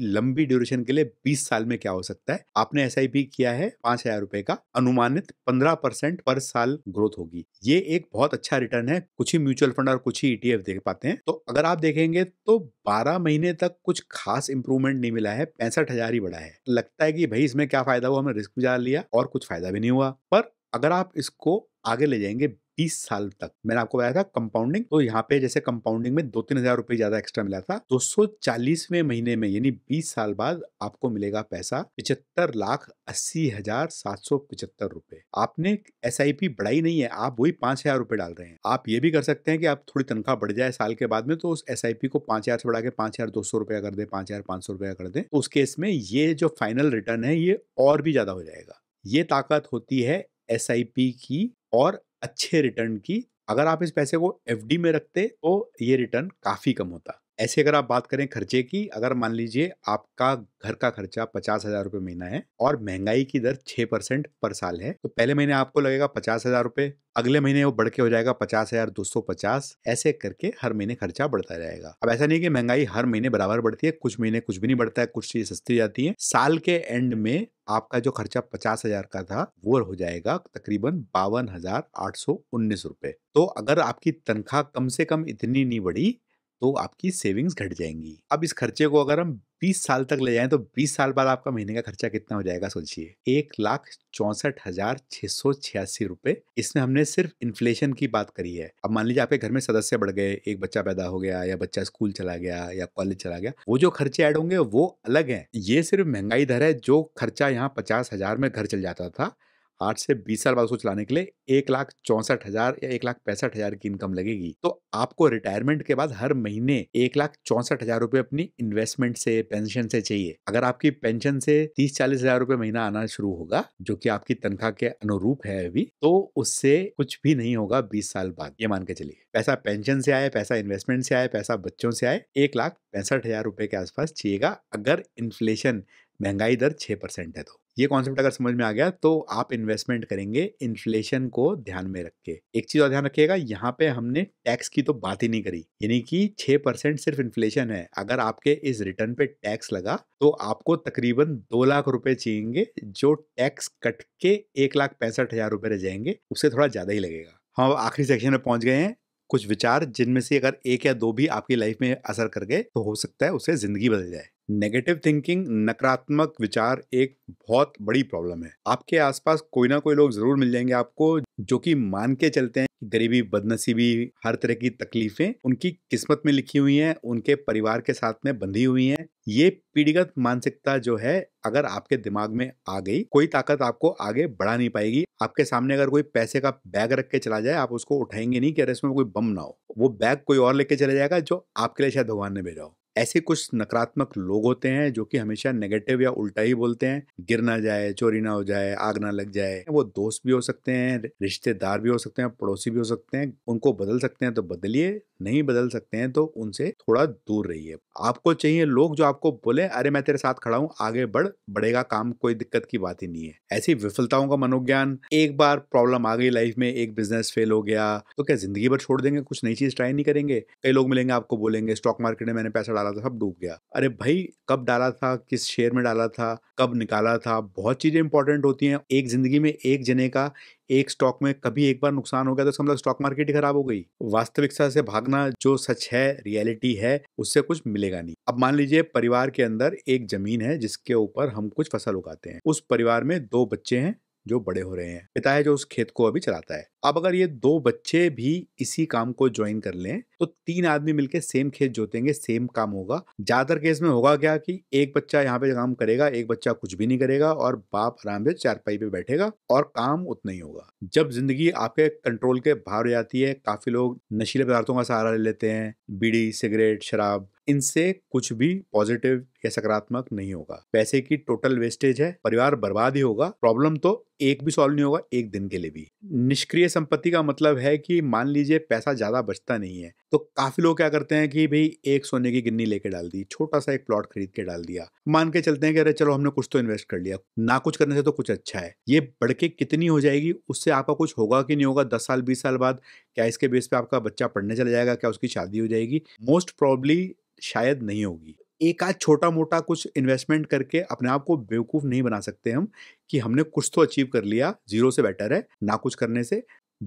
लंबी ड्यूरेशन के लिए बीस साल में क्या हो सकता है आपने एस किया है पांच हजार रुपए का अनुमानित पंद्रह परसेंट पर साल ग्रोथ होगी ये एक बहुत अच्छा रिटर्न है कुछ ही म्यूचुअल फंड और कुछ ही ईटीएफ e देख पाते हैं तो अगर आप देखेंगे तो बारह महीने तक कुछ खास इंप्रूवमेंट नहीं मिला है पैंसठ हजार ही बढ़ा है लगता है कि भाई इसमें क्या फायदा हुआ हमने रिस्क भी जान लिया और कुछ फायदा भी नहीं हुआ पर अगर आप इसको आगे ले जाएंगे बीस साल तक मैंने आपको बताया था कंपाउंडिंग तो यहाँ पे जैसे कंपाउंडिंग में दो तीन हजार रुपए ज्यादा एक्स्ट्रा मिला था दो सौ चालीसवें महीने में यानी बीस साल बाद आपको मिलेगा पैसा पिछहत्तर लाख अस्सी हजार सात सौ पिछहत्तर रुपए आपने एस आई पी बढ़ाई नहीं है आप वही पांच हजार रुपए डाल रहे हैं आप ये भी कर सकते हैं कि आप थोड़ी तनख्वाह बढ़ जाए साल के बाद में तो उस एस आई पी को पांच हजार से बढ़ा के पांच हजार दो सौ रुपया कर दे पांच हजार पांच सौ रुपया कर दे उस केस में ये जो फाइनल रिटर्न है ये और भी ज्यादा हो जाएगा ये ताकत होती है एस की और अच्छे रिटर्न की अगर आप इस पैसे को एफ में रखते तो ये रिटर्न काफ़ी कम होता ऐसे अगर आप बात करें खर्चे की अगर मान लीजिए आपका घर का खर्चा पचास हजार रुपये महीना है और महंगाई की दर छः परसेंट पर साल है तो पहले महीने आपको लगेगा पचास हजार रुपये अगले महीने वो बढ़ के हो जाएगा पचास हजार दो सौ पचास ऐसे करके हर महीने खर्चा बढ़ता जाएगा अब ऐसा नहीं कि महंगाई हर महीने बराबर बढ़ती है कुछ महीने कुछ भी नहीं बढ़ता है कुछ चीज सस्ती जाती है साल के एंड में आपका जो खर्चा पचास हजार का था वो हो जाएगा तकरीबन बावन हजार आठ सौ उन्नीस रुपए तो अगर आपकी तनख्वाह कम से कम इतनी नहीं बढ़ी तो आपकी सेविंग्स घट जाएंगी अब इस खर्चे को अगर हम 20 साल तक ले जाएं तो 20 साल बाद आपका महीने का खर्चा कितना हो जाएगा सोचिए एक लाख चौसठ हजार छह सौ छियासी रुपए इसमें हमने सिर्फ इन्फ्लेशन की बात करी है अब मान लीजिए आपके घर में सदस्य बढ़ गए एक बच्चा पैदा हो गया या बच्चा स्कूल चला गया या कॉलेज चला गया वो जो खर्चे ऐड होंगे वो अलग है ये सिर्फ महंगाई दर है जो खर्चा यहाँ पचास हजार में घर चल जाता था आठ से बीस साल बाद उसको चलाने के लिए एक लाख चौसठ हजार या एक लाख पैंसठ हजार की इनकम लगेगी तो आपको रिटायरमेंट के बाद हर महीने एक लाख चौंसठ हजार रुपए अपनी इन्वेस्टमेंट से पेंशन से चाहिए अगर आपकी पेंशन से तीस चालीस हजार रुपए महीना आना शुरू होगा जो कि आपकी तनख्वाह के अनुरूप है अभी तो उससे कुछ भी नहीं होगा बीस साल बाद ये मान के चलिए पैसा पेंशन से आए पैसा इन्वेस्टमेंट से आए पैसा बच्चों से आए एक लाख पैंसठ हजार रुपए के आसपास चाहिएगा अगर इन्फ्लेशन महंगाई दर छह परसेंट है तो ये कॉन्सेप्ट अगर समझ में आ गया तो आप इन्वेस्टमेंट करेंगे इन्फ्लेशन को ध्यान में रख के एक चीज और ध्यान रखिएगा यहाँ पे हमने टैक्स की तो बात ही नहीं करी यानी कि छह परसेंट सिर्फ इन्फ्लेशन है अगर आपके इस रिटर्न पे टैक्स लगा तो आपको तकरीबन दो लाख रुपए चाहिए जो टैक्स कट के एक लाख पैंसठ हजार रुपए रह जाएंगे उससे थोड़ा ज्यादा ही लगेगा हम आखिरी सेक्शन में पहुंच गए हैं कुछ विचार जिनमें से अगर एक या दो भी आपकी लाइफ में असर कर गए तो हो सकता है उससे जिंदगी बदल जाए नेगेटिव थिंकिंग नकारात्मक विचार एक बहुत बड़ी प्रॉब्लम है आपके आसपास कोई ना कोई लोग जरूर मिल जाएंगे आपको जो कि मान के चलते हैं गरीबी बदनसीबी हर तरह की तकलीफें उनकी किस्मत में लिखी हुई हैं उनके परिवार के साथ में बंधी हुई हैं ये पीढ़ीगत मानसिकता जो है अगर आपके दिमाग में आ गई कोई ताकत आपको आगे बढ़ा नहीं पाएगी आपके सामने अगर कोई पैसे का बैग रख के चला जाए आप उसको उठाएंगे नहीं कह रहे इसमें कोई बम ना हो वो बैग कोई और लेके चला जाएगा जो आपके लिए शायद भगवान ने भेजा हो ऐसे कुछ नकारात्मक लोग होते हैं जो कि हमेशा नेगेटिव या उल्टा ही बोलते हैं गिर ना जाए चोरी ना हो जाए आग ना लग जाए वो दोस्त भी हो सकते हैं रिश्तेदार भी हो सकते हैं पड़ोसी भी हो सकते हैं उनको बदल सकते हैं तो बदलिए नहीं बदल सकते हैं तो उनसे थोड़ा दूर रहिए आपको चाहिए लोग जो आपको बोले अरे मैं तेरे साथ खड़ा हूँ आगे बढ़ बढ़ेगा काम कोई दिक्कत की बात ही नहीं है ऐसी विफलताओं का मनोज्ञान एक बार प्रॉब्लम आ गई लाइफ में एक बिजनेस फेल हो गया तो क्या जिंदगी भर छोड़ देंगे कुछ नई चीज ट्राई नहीं करेंगे कई लोग मिलेंगे आपको बोलेंगे स्टॉक मार्केट में मैंने पैसा डाला डाला था सब डूब गया अरे भाई कब डाला था किस शेयर में डाला था कब निकाला था बहुत चीज़ें इंपॉर्टेंट होती हैं एक ज़िंदगी में एक जने का एक स्टॉक में कभी एक बार नुकसान हो गया तो समझ स्टॉक मार्केट ही खराब हो गई वास्तविकता से भागना जो सच है रियलिटी है उससे कुछ मिलेगा नहीं अब मान लीजिए परिवार के अंदर एक जमीन है जिसके ऊपर हम कुछ फसल उगाते हैं उस परिवार में दो बच्चे हैं जो बड़े हो रहे हैं पिता है जो उस खेत को अभी चलाता है अब अगर ये दो बच्चे भी इसी काम को ज्वाइन कर लें तो तीन आदमी मिलकर सेम खेत जोतेंगे सेम काम होगा ज़्यादातर केस में होगा क्या कि एक बच्चा यहाँ पे काम करेगा एक बच्चा कुछ भी नहीं करेगा और बाप आराम से चारपाई पे बैठेगा और काम उतना ही होगा जब जिंदगी आपके कंट्रोल के बाहर हो जाती है काफ़ी लोग नशीले पदार्थों का सहारा ले लेते हैं बीड़ी सिगरेट शराब इनसे कुछ भी पॉजिटिव या सकारात्मक नहीं होगा पैसे की टोटल वेस्टेज है परिवार बर्बाद ही होगा प्रॉब्लम तो एक भी सॉल्व नहीं होगा एक दिन के लिए भी निष्क्रिय संपत्ति का मतलब है कि मान लीजिए पैसा ज्यादा बचता नहीं है तो काफ़ी लोग क्या करते हैं कि भाई एक सोने की गिन्नी लेके डाल दी छोटा सा एक प्लॉट खरीद के डाल दिया मान के चलते हैं कि अरे चलो हमने कुछ तो इन्वेस्ट कर लिया ना कुछ करने से तो कुछ अच्छा है ये बढ़ के कितनी हो जाएगी उससे आपका कुछ होगा कि नहीं होगा दस साल बीस साल बाद क्या इसके बेस पे आपका बच्चा पढ़ने चला जाएगा क्या उसकी शादी हो जाएगी मोस्ट प्रॉब्ली शायद नहीं होगी एक आध छोटा मोटा कुछ इन्वेस्टमेंट करके अपने आप को बेवकूफ़ नहीं बना सकते हम कि हमने कुछ तो अचीव कर लिया जीरो से बेटर है ना कुछ करने से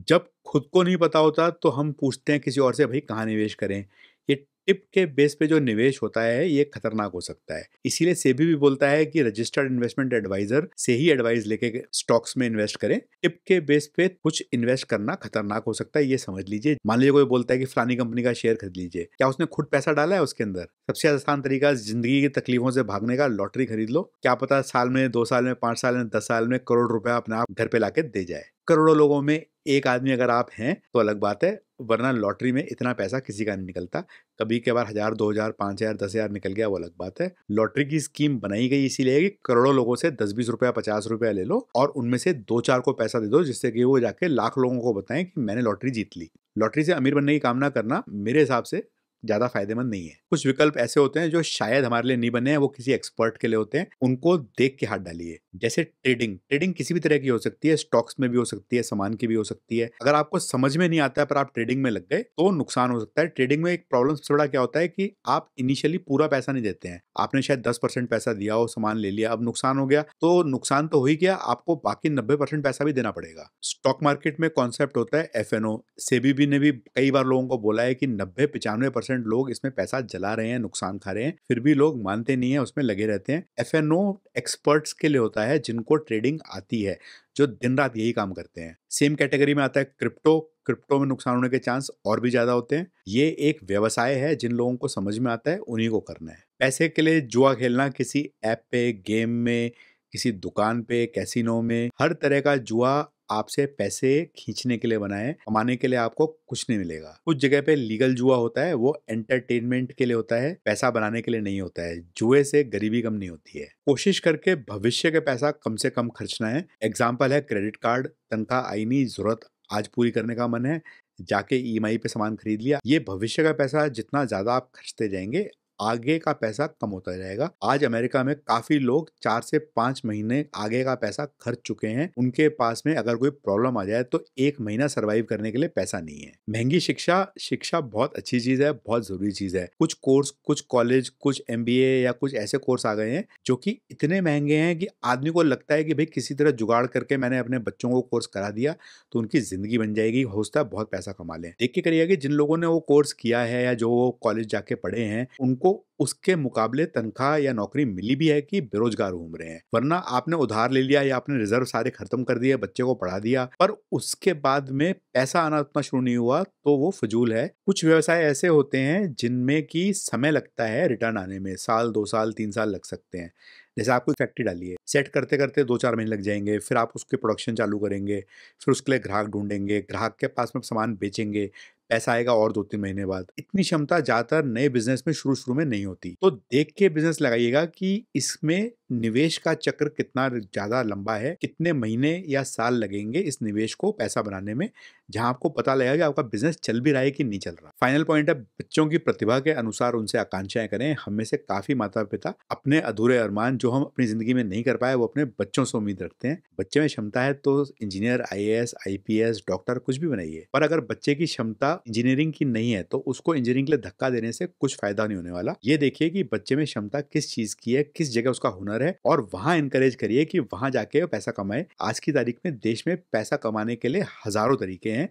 जब खुद को नहीं पता होता तो हम पूछते हैं किसी और से भाई कहाँ निवेश करें ये टिप के बेस पे जो निवेश होता है ये खतरनाक हो सकता है इसीलिए सेबी भी बोलता है कि रजिस्टर्ड इन्वेस्टमेंट एडवाइजर से ही एडवाइस लेके स्टॉक्स में इन्वेस्ट करें टिप के बेस पे कुछ इन्वेस्ट करना खतरनाक हो सकता है ये समझ लीजिए मान लीजिए कोई बोलता है कि फलानी कंपनी का शेयर खरीद लीजिए क्या उसने खुद पैसा डाला है उसके अंदर सबसे आसान तरीका जिंदगी की तकलीफों से भागने का लॉटरी खरीद लो क्या पता साल में दो साल में पांच साल में दस साल में करोड़ रुपया अपने आप घर पे लाके दे जाए करोड़ों लोगों में एक आदमी अगर आप हैं तो अलग बात है वरना लॉटरी में इतना पैसा किसी का नहीं निकलता कभी कभार हजार दो हजार पांच हजार दस हजार निकल गया वो अलग बात है लॉटरी की स्कीम बनाई गई इसीलिए कि करोड़ों लोगों से दस बीस रुपया पचास रुपया ले लो और उनमें से दो चार को पैसा दे दो जिससे कि वो जाके लाख लोगों को बताएं कि मैंने लॉटरी जीत ली लॉटरी से अमीर बनने की कामना करना मेरे हिसाब से ज़्यादा फायदेमंद नहीं है कुछ विकल्प ऐसे होते हैं जो शायद हमारे लिए नहीं बने हैं वो किसी एक्सपर्ट के लिए होते हैं उनको देख के हाथ डालिए जैसे ट्रेडिंग ट्रेडिंग किसी भी तरह की हो सकती है स्टॉक्स में भी हो सकती है सामान की भी हो सकती है अगर आपको समझ में नहीं आता है पर आप ट्रेडिंग में लग गए तो नुकसान हो सकता है ट्रेडिंग में एक प्रॉब्लम सबसे बड़ा क्या होता है कि आप इनिशियली पूरा पैसा नहीं देते हैं आपने शायद दस पैसा दिया हो सामान ले लिया अब नुकसान हो गया तो नुकसान तो हो ही गया आपको बाकी नब्बे पैसा भी देना पड़ेगा स्टॉक मार्केट में कॉन्सेप्ट होता है एफ एन ओ सेबी ने भी कई बार लोगों को बोला है कि नब्बे पिचानवे परसेंट परसेंट लोग इसमें पैसा जला रहे हैं नुकसान खा रहे हैं फिर भी लोग मानते नहीं है उसमें लगे रहते हैं एफ एन ओ एक्सपर्ट्स के लिए होता है जिनको ट्रेडिंग आती है जो दिन रात यही काम करते हैं सेम कैटेगरी में आता है क्रिप्टो क्रिप्टो में नुकसान होने के चांस और भी ज़्यादा होते हैं ये एक व्यवसाय है जिन लोगों को समझ में आता है उन्हीं को करना है पैसे के लिए जुआ खेलना किसी ऐप पे गेम में किसी दुकान पे कैसीनो में हर तरह का जुआ आपसे पैसे खींचने के लिए बनाए कमाने के लिए आपको कुछ नहीं मिलेगा कुछ जगह पे लीगल जुआ होता है वो एंटरटेनमेंट के लिए होता है पैसा बनाने के लिए नहीं होता है जुए से गरीबी कम नहीं होती है कोशिश करके भविष्य के पैसा कम से कम खर्चना है एग्जाम्पल है क्रेडिट कार्ड तनख्वाह आईनी जरूरत आज पूरी करने का मन है जाके ई e पे सामान खरीद लिया ये भविष्य का पैसा जितना ज़्यादा आप खर्चते जाएंगे आगे का पैसा कम होता जाएगा आज अमेरिका में काफी लोग चार से पांच महीने आगे का पैसा खर्च चुके हैं उनके पास में अगर कोई प्रॉब्लम आ जाए तो एक महीना सर्वाइव करने के लिए पैसा नहीं है महंगी शिक्षा शिक्षा बहुत अच्छी चीज है बहुत जरूरी चीज है कुछ कोर्स कुछ कॉलेज कुछ एम या कुछ ऐसे कोर्स आ गए हैं जो कि इतने महंगे हैं कि आदमी को लगता है कि भाई किसी तरह जुगाड़ करके मैंने अपने बच्चों को कोर्स करा दिया तो उनकी जिंदगी बन जाएगी हो सकता है बहुत पैसा कमा लें देख के करिएगा कि जिन लोगों ने वो कोर्स किया है या जो वो कॉलेज जाके पढ़े हैं उनको उसके मुकाबले तनख्वाह या नौकरी मिली भी है कि बेरोजगार घूम रहे हैं वरना आपने उधार ले लिया या आपने रिजर्व सारे खत्म कर दिए बच्चे को पढ़ा दिया पर उसके बाद में पैसा आना उतना शुरू नहीं हुआ तो वो फजूल है कुछ व्यवसाय ऐसे होते हैं जिनमें कि समय लगता है रिटर्न आने में साल दो साल तीन साल लग सकते हैं जैसे आप कोई फैक्ट्री डालिए सेट करते करते दो चार महीने लग जाएंगे फिर आप उसके प्रोडक्शन चालू करेंगे फिर उसके लिए ग्राहक ढूंढेंगे ग्राहक के पास में सामान बेचेंगे ऐसा आएगा और दो तीन महीने बाद इतनी क्षमता ज्यादातर नए बिजनेस में शुरू शुरू में नहीं होती तो देख के बिजनेस लगाइएगा कि इसमें निवेश का चक्र कितना ज़्यादा लंबा है कितने महीने या साल लगेंगे इस निवेश को पैसा बनाने में जहां आपको पता लगेगा कि आपका बिजनेस चल भी रहा है कि नहीं चल रहा फाइनल पॉइंट है बच्चों की प्रतिभा के अनुसार उनसे आकांक्षाएं करें हम में से काफी माता पिता अपने अधूरे अरमान जो हम अपनी जिंदगी में नहीं कर पाए वो अपने बच्चों से उम्मीद रखते हैं बच्चे में क्षमता है तो इंजीनियर आईएएस एस डॉक्टर कुछ भी बनाइए पर अगर बच्चे की क्षमता इंजीनियरिंग की नहीं है तो उसको इंजीनियरिंग के लिए धक्का देने से कुछ फायदा नहीं होने वाला ये देखिए कि बच्चे में क्षमता किस चीज की है किस जगह उसका हुनर है और वहां इंकरेज करिए कि वहां जाके पैसा कमाए आज की तारीख में देश में पैसा कमाने के लिए हज़ारों तरीके हैं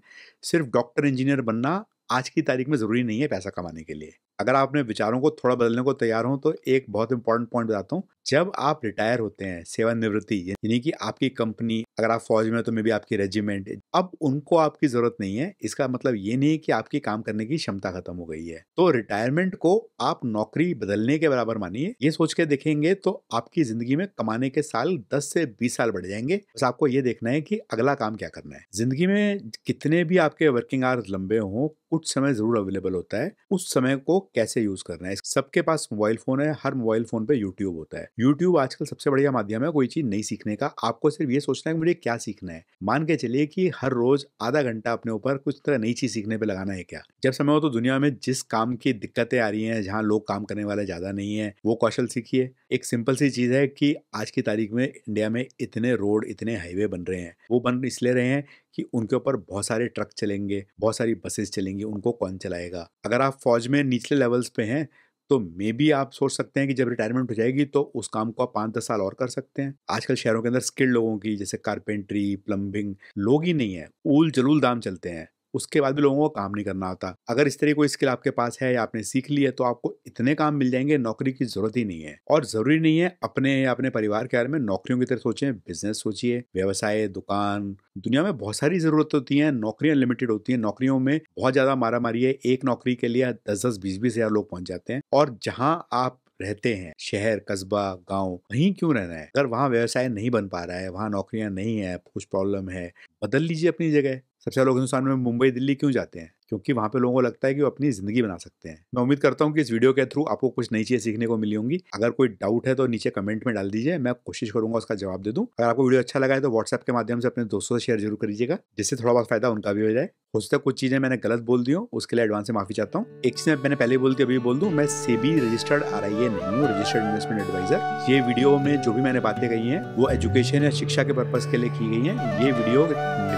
सिर्फ डॉक्टर इंजीनियर बनना आज की तारीख में ज़रूरी नहीं है पैसा कमाने के लिए अगर आप अपने विचारों को थोड़ा बदलने को तैयार हो तो एक बहुत इंपॉर्टेंट पॉइंट बताता हूँ जब आप रिटायर होते हैं सेवानिवृत्ति यानी कि आपकी कंपनी अगर आप फौज में तो मे भी आपकी रेजिमेंट अब उनको आपकी जरूरत नहीं है इसका मतलब ये नहीं कि आपकी काम करने की क्षमता खत्म हो गई है तो रिटायरमेंट को आप नौकरी बदलने के बराबर मानिए ये सोच के देखेंगे तो आपकी जिंदगी में कमाने के साल दस से बीस साल बढ़ जाएंगे बस आपको ये देखना है कि अगला काम क्या करना है जिंदगी में कितने भी आपके वर्किंग आवर्स लंबे हों कुछ कुछ समय जरूर अवेलेबल होता है उस समय को कैसे यूज करना है सबके पास मोबाइल फोन है हर मोबाइल फोन पे यूट्यूब होता है यूट्यूब आजकल सबसे बढ़िया माध्यम है कोई चीज नहीं सीखने का आपको सिर्फ ये सोचना है कि मुझे क्या सीखना है मान के चलिए कि हर रोज आधा घंटा अपने ऊपर कुछ तरह नई चीज सीखने पर लगाना है क्या जब समय हो तो दुनिया में जिस काम की दिक्कतें आ रही है जहाँ लोग काम करने वाले ज्यादा नहीं है वो कौशल सीखिए एक सिंपल सी चीज है कि आज की तारीख में इंडिया में इतने रोड इतने हाईवे बन रहे हैं वो बन इसलिए रहे हैं कि उनके ऊपर बहुत सारे ट्रक चलेंगे बहुत सारी बसेस चलेंगी उनको कौन चलाएगा अगर आप फौज में निचले लेवल्स पे हैं तो मे भी आप सोच सकते हैं कि जब रिटायरमेंट हो जाएगी तो उस काम को आप पाँच दस साल और कर सकते हैं आजकल शहरों के अंदर स्किल्ड लोगों की जैसे कारपेंट्री प्लम्बिंग लोग ही नहीं है ऊल जलूल दाम चलते हैं उसके बाद भी लोगों को काम नहीं करना होता अगर इस तरह कोई स्किल आपके पास है या आपने सीख ली है तो आपको इतने काम मिल जाएंगे नौकरी की जरूरत ही नहीं है और जरूरी नहीं है अपने या अपने परिवार के बारे में नौकरियों की तरह सोचें बिजनेस सोचिए व्यवसाय दुकान दुनिया में बहुत सारी जरूरत होती है नौकरियां लिमिटेड होती है नौकरियों में बहुत ज्यादा मारा मारी है एक नौकरी के लिए दस दस बीस बीस हजार लोग पहुंच जाते हैं और जहां आप रहते हैं शहर कस्बा गांव वहीं क्यों रहना है अगर वहाँ व्यवसाय नहीं बन पा रहा है वहाँ नौकरियां नहीं है कुछ प्रॉब्लम है बदल लीजिए अपनी जगह सबसे ज़्यादा लोग हिंदुस्तान में मुंबई दिल्ली क्यों जाते हैं क्योंकि वहाँ पे लोगों को लगता है कि वो अपनी ज़िंदगी बना सकते हैं मैं उम्मीद करता हूँ कि इस वीडियो के थ्रू आपको कुछ नई चीज़ें सीखने को मिली होंगी अगर कोई डाउट है तो नीचे कमेंट में डाल दीजिए मैं कोशिश करूंगा उसका जवाब दे दूँ अगर आपको वीडियो अच्छा लगा है तो व्हाट्सएप के माध्यम से अपने दोस्तों से शेयर जरूर करिएगा जिससे थोड़ा बहुत फायदा उनका भी हो जाए हो सकता है कुछ चीज़ें मैंने गलत बोल दी हूँ उसके लिए एडवांस से माफी चाहता हूँ एक चीज़ मैंने पहले बोल दी अभी बोल दू मैं SEBI registered R I A नहीं हूँ रजिस्टर्ड इन्वेस्टमेंट एडवाइजर ये वीडियो में जो भी मैंने बातें कही है वो एजुकेशन या शिक्षा के पर्पज के लिए की गई है ये वीडियो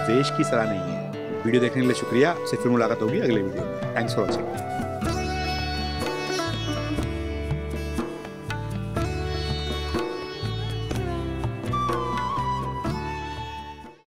देश की नहीं है वीडियो देखने के लिए शुक्रिया से फिर मुलाकात होगी अगले वीडियो में थैंक्स फॉर वॉचिंग